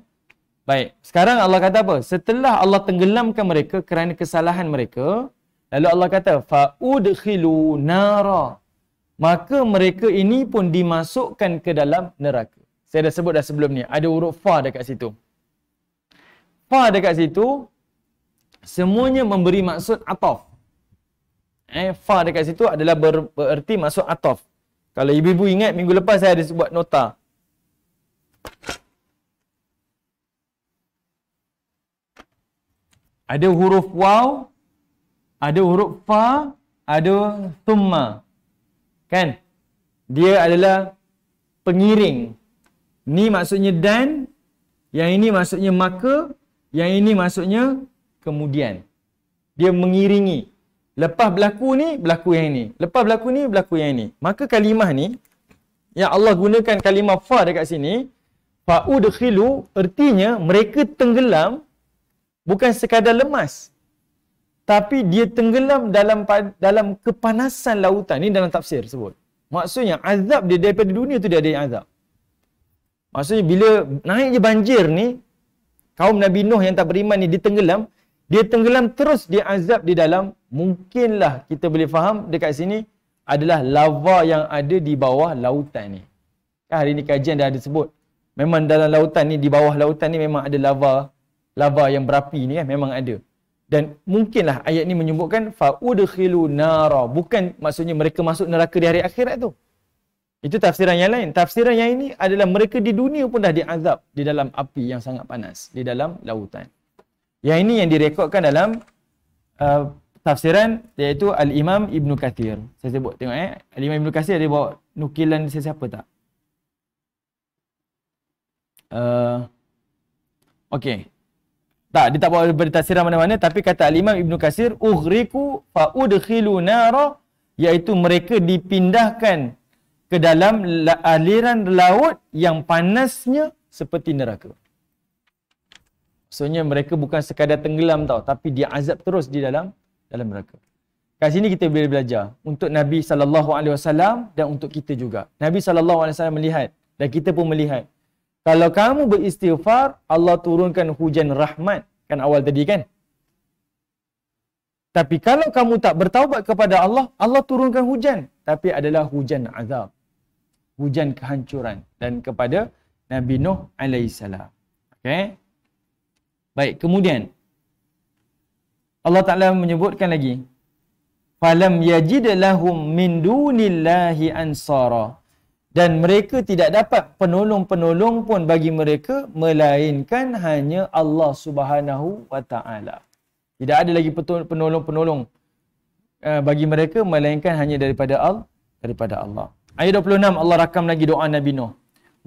Baik. Sekarang Allah kata apa? Setelah Allah tenggelamkan mereka kerana kesalahan mereka, lalu Allah kata faudkhilu nara. Maka mereka ini pun dimasukkan ke dalam neraka. Saya dah sebut dah sebelum ni, ada huruf fa dekat situ. Fa dekat situ semuanya memberi maksud ataf. Eh, fa dekat situ adalah ber, bererti maksud ataf. Kalau ibu-ibu ingat minggu lepas saya ada buat nota. Ada huruf waw, ada huruf fa, ada thumma. Kan? Dia adalah pengiring. Ni maksudnya dan, yang ini maksudnya maka, yang ini maksudnya kemudian. Dia mengiringi. Lepas berlaku ni, berlaku yang ni. Lepas berlaku ni, berlaku yang ni. Maka kalimah ni, yang Allah gunakan kalimah fa dekat sini, fa'udkhilu, ertinya mereka tenggelam bukan sekadar lemas. Tapi dia tenggelam dalam dalam kepanasan lautan. Ini dalam tafsir sebut. Maksudnya azab dia daripada dunia tu dia ada yang azab. Maksudnya bila naik je banjir ni, kaum Nabi Nuh yang tak beriman ni ditenggelam, dia tenggelam terus dia azab di dalam mungkinlah kita boleh faham dekat sini adalah lava yang ada di bawah lautan ni kan hari ni kajian dah ada sebut memang dalam lautan ni di bawah lautan ni memang ada lava lava yang berapi ni kan memang ada dan mungkinlah ayat ni menyebutkan faudkhilu nara bukan maksudnya mereka masuk neraka di hari akhirat tu itu tafsiran yang lain tafsiran yang ini adalah mereka di dunia pun dah diazab di dalam api yang sangat panas di dalam lautan yang ini yang direkodkan dalam uh, tafsiran iaitu Al-Imam Ibn Kathir. Saya sebut tengok eh. Al-Imam Ibn Kathir ada bawa nukilan sesiapa tak? Uh, okay. Tak, dia tak bawa daripada tafsiran mana-mana tapi kata Al-Imam Ibn Kathir Ughriku fa'udkhilu nara iaitu mereka dipindahkan ke dalam aliran laut yang panasnya seperti neraka. Maksudnya mereka bukan sekadar tenggelam tau tapi dia azab terus di dalam dalam mereka. Kat sini kita boleh belajar untuk Nabi saw dan untuk kita juga. Nabi saw melihat dan kita pun melihat. Kalau kamu beristighfar, Allah turunkan hujan rahmat kan awal tadi kan? Tapi kalau kamu tak bertaubat kepada Allah, Allah turunkan hujan tapi adalah hujan azab. Hujan kehancuran dan kepada Nabi Nuh as. Okay. Baik, kemudian Allah Taala menyebutkan lagi falam yajidalahum min dunillahi ansara dan mereka tidak dapat penolong-penolong pun bagi mereka melainkan hanya Allah Subhanahu wa taala. Tidak ada lagi penolong-penolong eh, bagi mereka melainkan hanya daripada Allah daripada Allah. Ayat 26 Allah rakam lagi doa Nabi Nuh.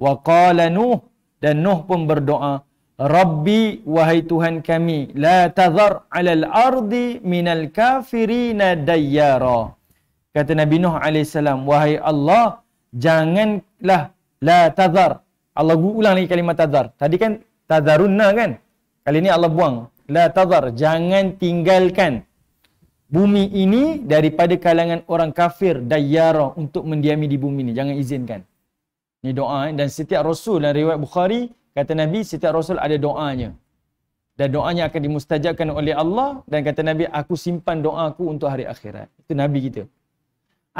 Wa qala Nuh dan Nuh pun berdoa Rabbi wahai Tuhan kami la tazar alal ardi minal kafirina dayyara. Kata Nabi Nuh alaihi salam wahai Allah janganlah la tazar. Allah ulang lagi kalimat tazar. Tadi kan tazarunna kan? Kali ini Allah buang la tazar jangan tinggalkan bumi ini daripada kalangan orang kafir dayyara untuk mendiami di bumi ini. jangan izinkan. Ini doa eh. dan setiap rasul dan riwayat Bukhari kata Nabi setiap rasul ada doanya dan doanya akan dimustajabkan oleh Allah dan kata Nabi aku simpan doaku untuk hari akhirat itu Nabi kita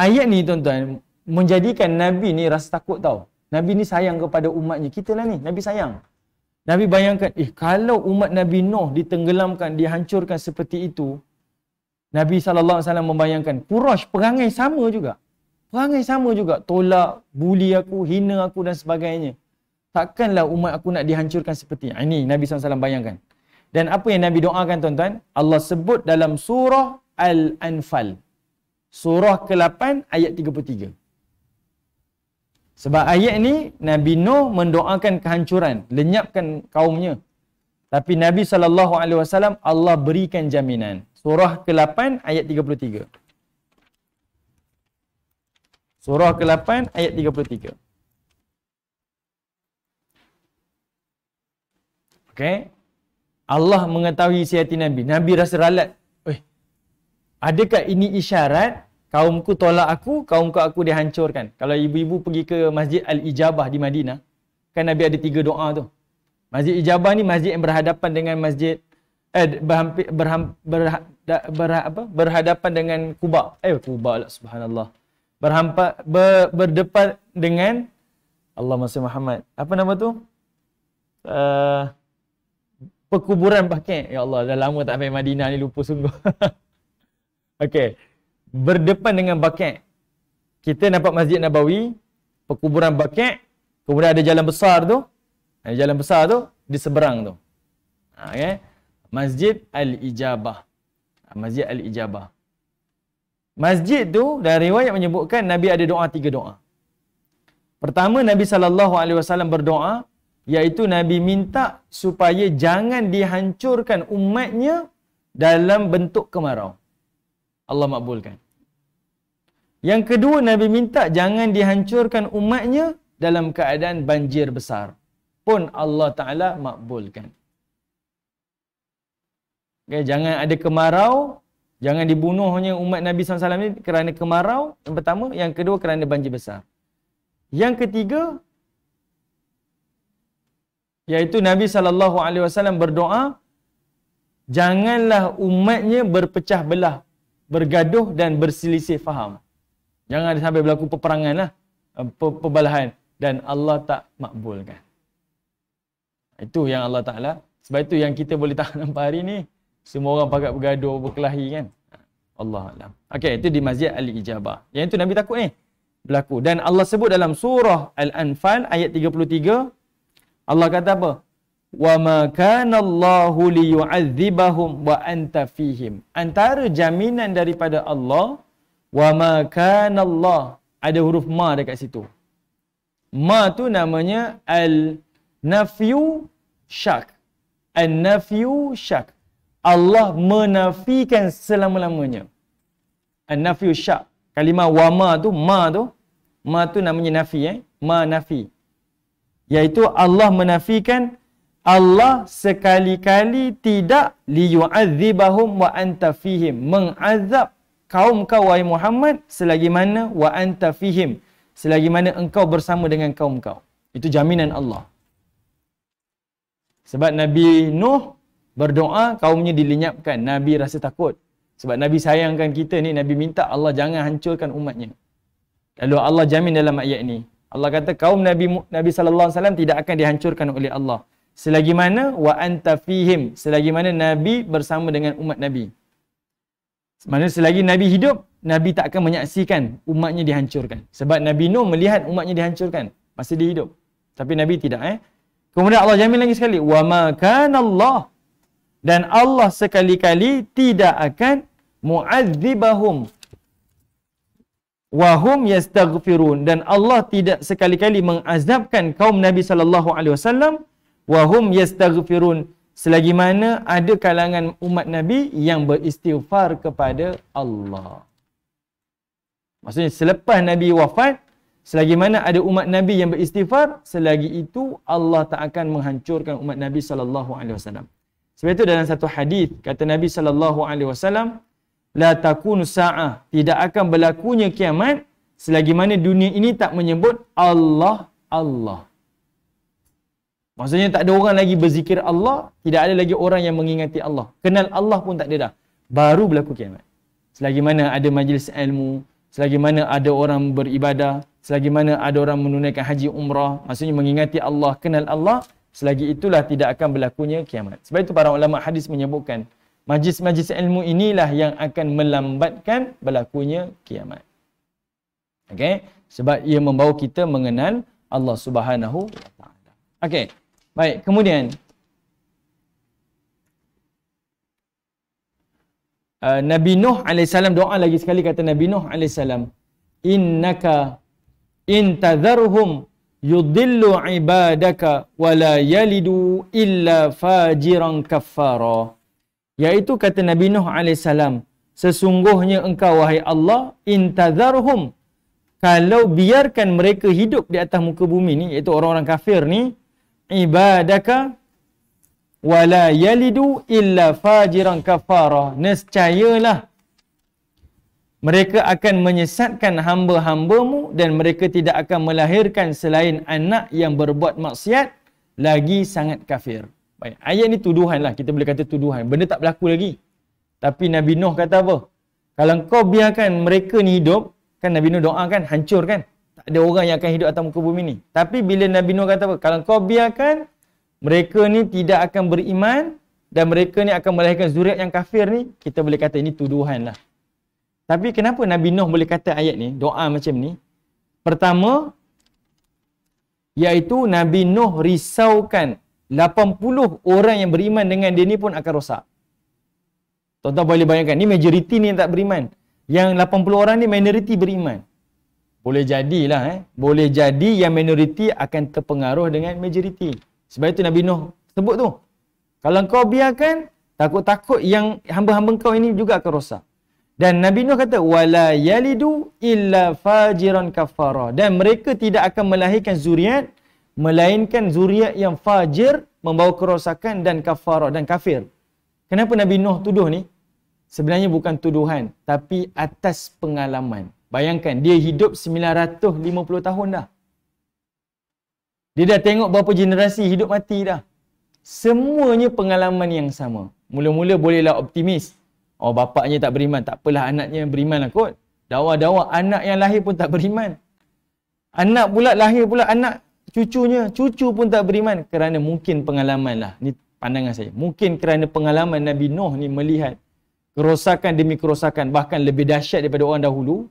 ayat ni tuan-tuan menjadikan Nabi ni rasa takut tau Nabi ni sayang kepada umatnya kita lah ni Nabi sayang Nabi bayangkan eh kalau umat Nabi Nuh ditenggelamkan dihancurkan seperti itu Nabi SAW membayangkan Quraish perangai sama juga perangai sama juga tolak buli aku hina aku dan sebagainya takkanlah umat aku nak dihancurkan seperti ini. Ah, ini Nabi SAW bayangkan. Dan apa yang Nabi doakan tuan-tuan? Allah sebut dalam surah Al-Anfal. Surah ke-8 ayat 33. Sebab ayat ni Nabi Nuh mendoakan kehancuran. Lenyapkan kaumnya. Tapi Nabi SAW Allah berikan jaminan. Surah ke-8 ayat 33. Surah ke-8 ayat 33. Okay. Allah mengetahui si hati Nabi. Nabi rasa ralat. Eh, adakah ini isyarat kaumku tolak aku, kaumku aku dihancurkan. Kalau ibu-ibu pergi ke Masjid Al-Ijabah di Madinah, kan Nabi ada tiga doa tu. Masjid Ijabah ni masjid yang berhadapan dengan masjid eh berhampir, berham, berha, da, ber, apa? berhadapan dengan Kuba. Eh Kuba lah subhanallah. Berhampa, ber, berdepan dengan Allah Masih Muhammad. Apa nama tu? Uh, perkuburan pakai. Ya Allah, dah lama tak pergi Madinah ni lupa sungguh. Okey. Berdepan dengan Baqi'. Kita nampak Masjid Nabawi, perkuburan Baqi', kemudian ada jalan besar tu. Ada jalan besar tu di seberang tu. Ha, okay. Masjid Al-Ijabah. Ha, Masjid Al-Ijabah. Masjid tu dari riwayat menyebutkan Nabi ada doa tiga doa. Pertama Nabi saw berdoa iaitu Nabi minta supaya jangan dihancurkan umatnya dalam bentuk kemarau. Allah makbulkan. Yang kedua Nabi minta jangan dihancurkan umatnya dalam keadaan banjir besar. Pun Allah Ta'ala makbulkan. Okay, jangan ada kemarau. Jangan dibunuhnya umat Nabi SAW ini kerana kemarau. Yang pertama. Yang kedua kerana banjir besar. Yang ketiga Iaitu Nabi saw berdoa janganlah umatnya berpecah belah, bergaduh dan berselisih faham. Jangan sampai berlaku peperangan lah, eh, perbalahan dan Allah tak makbulkan. Itu yang Allah Ta'ala. Sebab itu yang kita boleh tahan nampak hari ni. Semua orang pakat bergaduh, berkelahi kan. Allah Alam. Okay, itu di Masjid Ali Ijabah. Yang itu Nabi takut ni. Berlaku. Dan Allah sebut dalam surah Al-Anfal ayat 33. Allah kata apa? Wa ma kana Allah liyu'adzibahum wa anta fihim. Antara jaminan daripada Allah wa ma kana Allah ada huruf ma dekat situ. Ma tu namanya al nafyu syak. Al nafyu syak. Allah menafikan selama-lamanya. Al nafyu syak. Kalimah wa ma tu ma tu ma tu namanya nafi eh. Ma nafi iaitu Allah menafikan Allah sekali-kali tidak liyu'adzibahum wa anta fihim mengazab kaum kau wahai Muhammad selagi mana wa anta fihim selagi mana engkau bersama dengan kaum kau itu jaminan Allah sebab Nabi Nuh berdoa kaumnya dilenyapkan Nabi rasa takut sebab Nabi sayangkan kita ni Nabi minta Allah jangan hancurkan umatnya lalu Allah jamin dalam ayat ni Allah kata kaum Nabi Nabi sallallahu alaihi wasallam tidak akan dihancurkan oleh Allah. Selagi mana wa anta fihim, selagi mana Nabi bersama dengan umat Nabi. Mana selagi Nabi hidup, Nabi tak akan menyaksikan umatnya dihancurkan. Sebab Nabi Nuh melihat umatnya dihancurkan masa dia hidup. Tapi Nabi tidak eh. Kemudian Allah jamin lagi sekali, wa ma kana Allah dan Allah sekali-kali tidak akan mu'adzibahum wahum yastaghfirun dan Allah tidak sekali-kali mengazabkan kaum Nabi sallallahu alaihi wasallam wahum yastaghfirun selagi mana ada kalangan umat Nabi yang beristighfar kepada Allah. Maksudnya selepas Nabi wafat, selagi mana ada umat Nabi yang beristighfar, selagi itu Allah tak akan menghancurkan umat Nabi sallallahu alaihi wasallam. Sebab itu dalam satu hadis kata Nabi sallallahu alaihi wasallam, la takun sa'ah tidak akan berlakunya kiamat selagi mana dunia ini tak menyebut Allah Allah Maksudnya tak ada orang lagi berzikir Allah, tidak ada lagi orang yang mengingati Allah. Kenal Allah pun tak ada dah. Baru berlaku kiamat. Selagi mana ada majlis ilmu, selagi mana ada orang beribadah, selagi mana ada orang menunaikan haji umrah, maksudnya mengingati Allah, kenal Allah, selagi itulah tidak akan berlakunya kiamat. Sebab itu para ulama hadis menyebutkan, Majlis-majlis ilmu inilah yang akan melambatkan berlakunya kiamat. Okey, sebab ia membawa kita mengenal Allah Subhanahu wa taala. Okey. Baik, kemudian uh, Nabi Nuh AS doa lagi sekali kata Nabi Nuh AS Innaka intadharhum yudillu ibadaka wala yalidu illa fajiran kaffara. Iaitu kata Nabi Nuh AS, sesungguhnya engkau wahai Allah, intadharhum. Kalau biarkan mereka hidup di atas muka bumi ni, iaitu orang-orang kafir ni, ibadaka wala yalidu illa fajiran kafara. Nescayalah mereka akan menyesatkan hamba-hambamu dan mereka tidak akan melahirkan selain anak yang berbuat maksiat lagi sangat kafir. Baik. Ayat ni tuduhan lah. Kita boleh kata tuduhan. Benda tak berlaku lagi. Tapi Nabi Nuh kata apa? Kalau kau biarkan mereka ni hidup, kan Nabi Nuh doa kan? Hancur kan? Tak ada orang yang akan hidup atas muka bumi ni. Tapi bila Nabi Nuh kata apa? Kalau kau biarkan, mereka ni tidak akan beriman dan mereka ni akan melahirkan zuriat yang kafir ni, kita boleh kata ini tuduhan lah. Tapi kenapa Nabi Nuh boleh kata ayat ni, doa macam ni? Pertama, iaitu Nabi Nuh risaukan 80 orang yang beriman dengan dia ni pun akan rosak. Tonton boleh bayangkan, ni majoriti ni yang tak beriman. Yang 80 orang ni minoriti beriman. Boleh jadilah eh. Boleh jadi yang minoriti akan terpengaruh dengan majoriti. Sebab itu Nabi Nuh sebut tu. Kalau kau biarkan, takut-takut yang hamba-hamba kau ini juga akan rosak. Dan Nabi Nuh kata, Wala yalidu illa fajiran kafara. Dan mereka tidak akan melahirkan zuriat melainkan zuriat yang fajir membawa kerosakan dan kafarah dan kafir. Kenapa Nabi Nuh tuduh ni? Sebenarnya bukan tuduhan tapi atas pengalaman. Bayangkan dia hidup 950 tahun dah. Dia dah tengok berapa generasi hidup mati dah. Semuanya pengalaman yang sama. Mula-mula bolehlah optimis. Oh bapaknya tak beriman. Tak apalah anaknya beriman lah kot. Dawa-dawa anak yang lahir pun tak beriman. Anak pula lahir pula anak cucunya, cucu pun tak beriman kerana mungkin pengalaman lah. Ini pandangan saya. Mungkin kerana pengalaman Nabi Nuh ni melihat kerosakan demi kerosakan bahkan lebih dahsyat daripada orang dahulu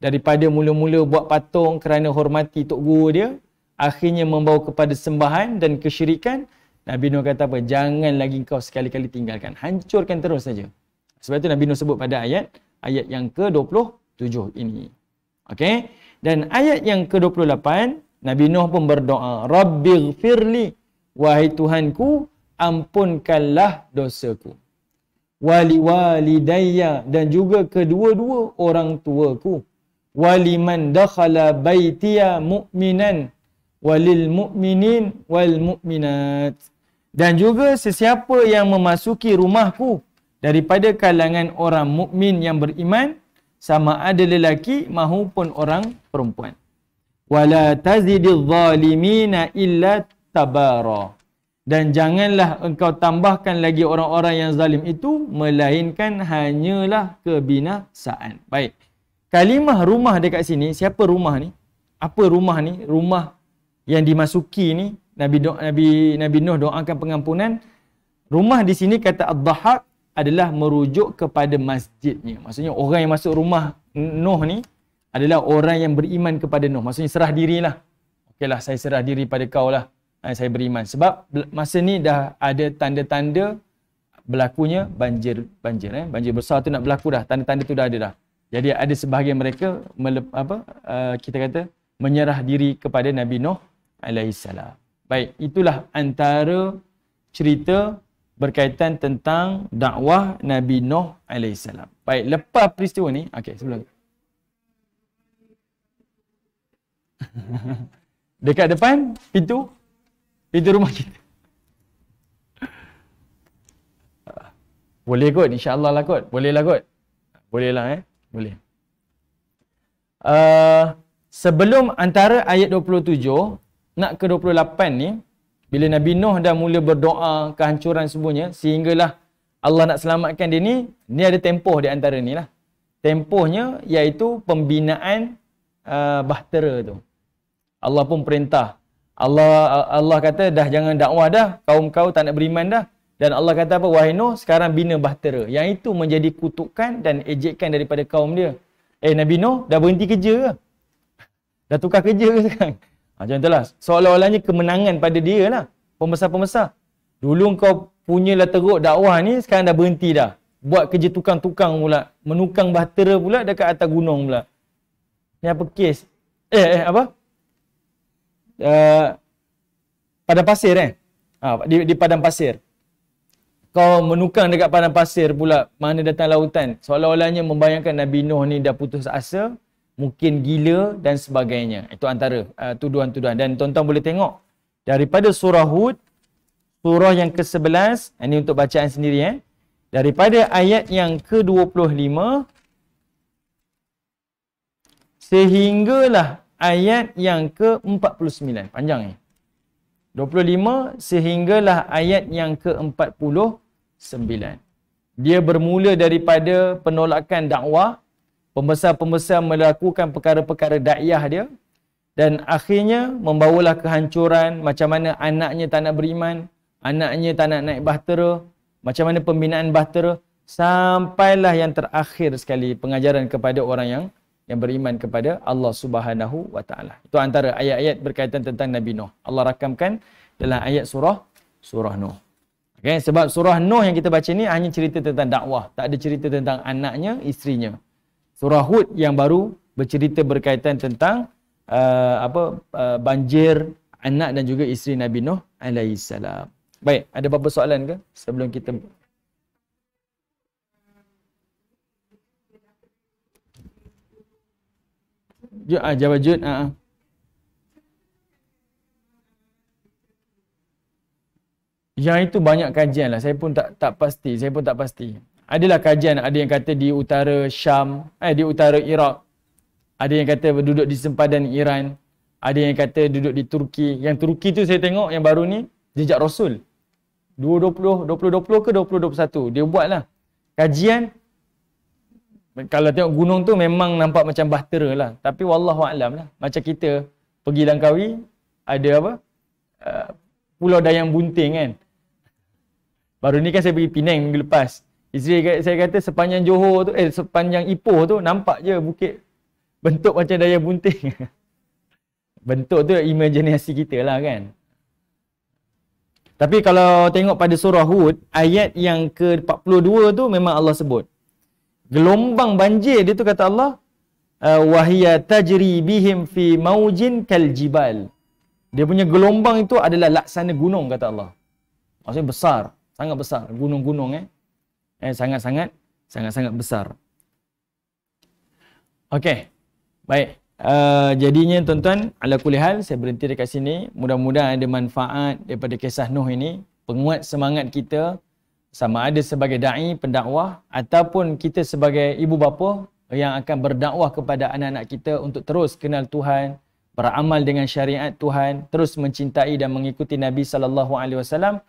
daripada mula-mula buat patung kerana hormati Tok Guru dia akhirnya membawa kepada sembahan dan kesyirikan Nabi Nuh kata apa? Jangan lagi kau sekali-kali tinggalkan. Hancurkan terus saja. Sebab itu Nabi Nuh sebut pada ayat ayat yang ke-27 ini. Okey? Dan ayat yang ke-28 Nabi Nuh pun berdoa, Rabbi gfirli, wahai Tuhanku, ampunkanlah dosaku. Wali walidayya dan juga kedua-dua orang tuaku. Wali man dakhala baitiya mu'minan walil mu'minin wal mu'minat. Dan juga sesiapa yang memasuki rumahku daripada kalangan orang mukmin yang beriman sama ada lelaki mahupun orang perempuan wala tazidil zalimina illa tabara dan janganlah engkau tambahkan lagi orang-orang yang zalim itu melainkan hanyalah kebinasaan baik kalimah rumah dekat sini siapa rumah ni apa rumah ni rumah yang dimasuki ni nabi do- nabi nabi nuh doakan pengampunan rumah di sini kata ad-dahak adalah merujuk kepada masjidnya maksudnya orang yang masuk rumah nuh ni adalah orang yang beriman kepada Nuh. Maksudnya serah dirilah. Okeylah saya serah diri pada kau lah. Ha, saya beriman. Sebab masa ni dah ada tanda-tanda berlakunya banjir. Banjir eh? banjir besar tu nak berlaku dah. Tanda-tanda tu dah ada dah. Jadi ada sebahagian mereka apa, uh, kita kata menyerah diri kepada Nabi Nuh alaihissalam. Baik, itulah antara cerita berkaitan tentang dakwah Nabi Nuh alaihissalam. Baik, lepas peristiwa ni, okey sebelum ni. Dekat depan pintu pintu rumah kita. Boleh kot, insyaAllah lah kot. Boleh lah kot. Boleh lah eh. Boleh. Uh, sebelum antara ayat 27 nak ke 28 ni, bila Nabi Nuh dah mula berdoa kehancuran semuanya, sehinggalah Allah nak selamatkan dia ni, ni ada tempoh di antara ni lah. Tempohnya iaitu pembinaan uh, bahtera tu. Allah pun perintah. Allah Allah kata dah jangan dakwah dah, kaum kau tak nak beriman dah. Dan Allah kata apa? Wahai Nuh, sekarang bina bahtera. Yang itu menjadi kutukan dan ejekkan daripada kaum dia. Eh Nabi Nuh, dah berhenti kerja ke? Dah tukar kerja ke sekarang? Ha, macam itulah. Seolah-olahnya kemenangan pada dia lah. Pembesar-pembesar. Dulu kau punya lah teruk dakwah ni, sekarang dah berhenti dah. Buat kerja tukang-tukang pula. Menukang bahtera pula dekat atas gunung pula. Ni apa kes? Eh, eh, apa? Eh, padang pasir eh. Ha, di, di padang pasir. Kau menukang dekat padang pasir pula mana datang lautan. Seolah-olahnya membayangkan Nabi Nuh ni dah putus asa. Mungkin gila dan sebagainya. Itu antara eh, tuduhan-tuduhan. Dan tuan-tuan boleh tengok. Daripada surah Hud. Surah yang ke-11. Eh, ini untuk bacaan sendiri eh. Daripada ayat yang ke-25. Sehinggalah ayat yang ke-49. Panjang ni. 25 sehinggalah ayat yang ke-49. Dia bermula daripada penolakan dakwah. Pembesar-pembesar melakukan perkara-perkara dakyah dia. Dan akhirnya membawalah kehancuran macam mana anaknya tak nak beriman. Anaknya tak nak naik bahtera. Macam mana pembinaan bahtera. Sampailah yang terakhir sekali pengajaran kepada orang yang yang beriman kepada Allah Subhanahu wa taala. Itu antara ayat-ayat berkaitan tentang Nabi Nuh. Allah rakamkan dalam ayat surah surah Nuh. Okay, sebab surah Nuh yang kita baca ni hanya cerita tentang dakwah, tak ada cerita tentang anaknya, isterinya. Surah Hud yang baru bercerita berkaitan tentang uh, apa uh, banjir anak dan juga isteri Nabi Nuh alaihi salam. Baik, ada beberapa soalan ke sebelum kita Jud ah Jabal Jud ah, ah. Yang itu banyak kajian lah. Saya pun tak tak pasti. Saya pun tak pasti. Adalah kajian. Ada yang kata di utara Syam. Eh, di utara Iraq. Ada yang kata duduk di sempadan Iran. Ada yang kata duduk di Turki. Yang Turki tu saya tengok yang baru ni. Jejak Rasul. 2020, 2020 ke 2021. Dia buat lah. Kajian kalau tengok gunung tu memang nampak macam bahtera lah tapi wallahu alam lah macam kita pergi Langkawi ada apa uh, pulau Dayang Bunting kan baru ni kan saya pergi Penang minggu lepas isteri saya kata sepanjang Johor tu eh sepanjang Ipoh tu nampak je bukit bentuk macam Dayang Bunting bentuk tu imajinasi kita lah kan tapi kalau tengok pada surah Hud ayat yang ke-42 tu memang Allah sebut gelombang banjir dia tu kata Allah ah, wahiya tajri bihim fi maujin kaljibal. dia punya gelombang itu adalah laksana gunung kata Allah maksudnya besar sangat besar gunung-gunung eh eh sangat-sangat sangat-sangat besar okey baik Uh, jadinya tuan-tuan ala kulihal saya berhenti dekat sini mudah-mudahan ada manfaat daripada kisah Nuh ini penguat semangat kita sama ada sebagai da'i, pendakwah ataupun kita sebagai ibu bapa yang akan berdakwah kepada anak-anak kita untuk terus kenal Tuhan, beramal dengan syariat Tuhan, terus mencintai dan mengikuti Nabi saw.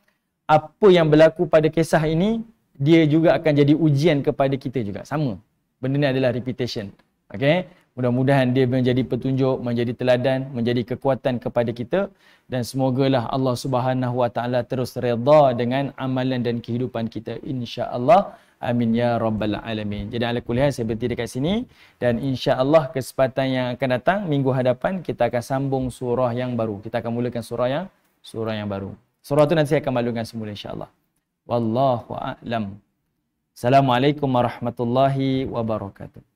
Apa yang berlaku pada kisah ini, dia juga akan jadi ujian kepada kita juga. Sama. Benda ni adalah repetition. Okay. Mudah-mudahan dia menjadi petunjuk, menjadi teladan, menjadi kekuatan kepada kita dan semogalah Allah Subhanahu Wa Taala terus redha dengan amalan dan kehidupan kita insya-Allah. Amin ya rabbal alamin. Jadi ala kuliah saya berhenti dekat sini dan insya-Allah kesempatan yang akan datang minggu hadapan kita akan sambung surah yang baru. Kita akan mulakan surah yang surah yang baru. Surah tu nanti saya akan malukan semula insya-Allah. Wallahu a'lam. Assalamualaikum warahmatullahi wabarakatuh.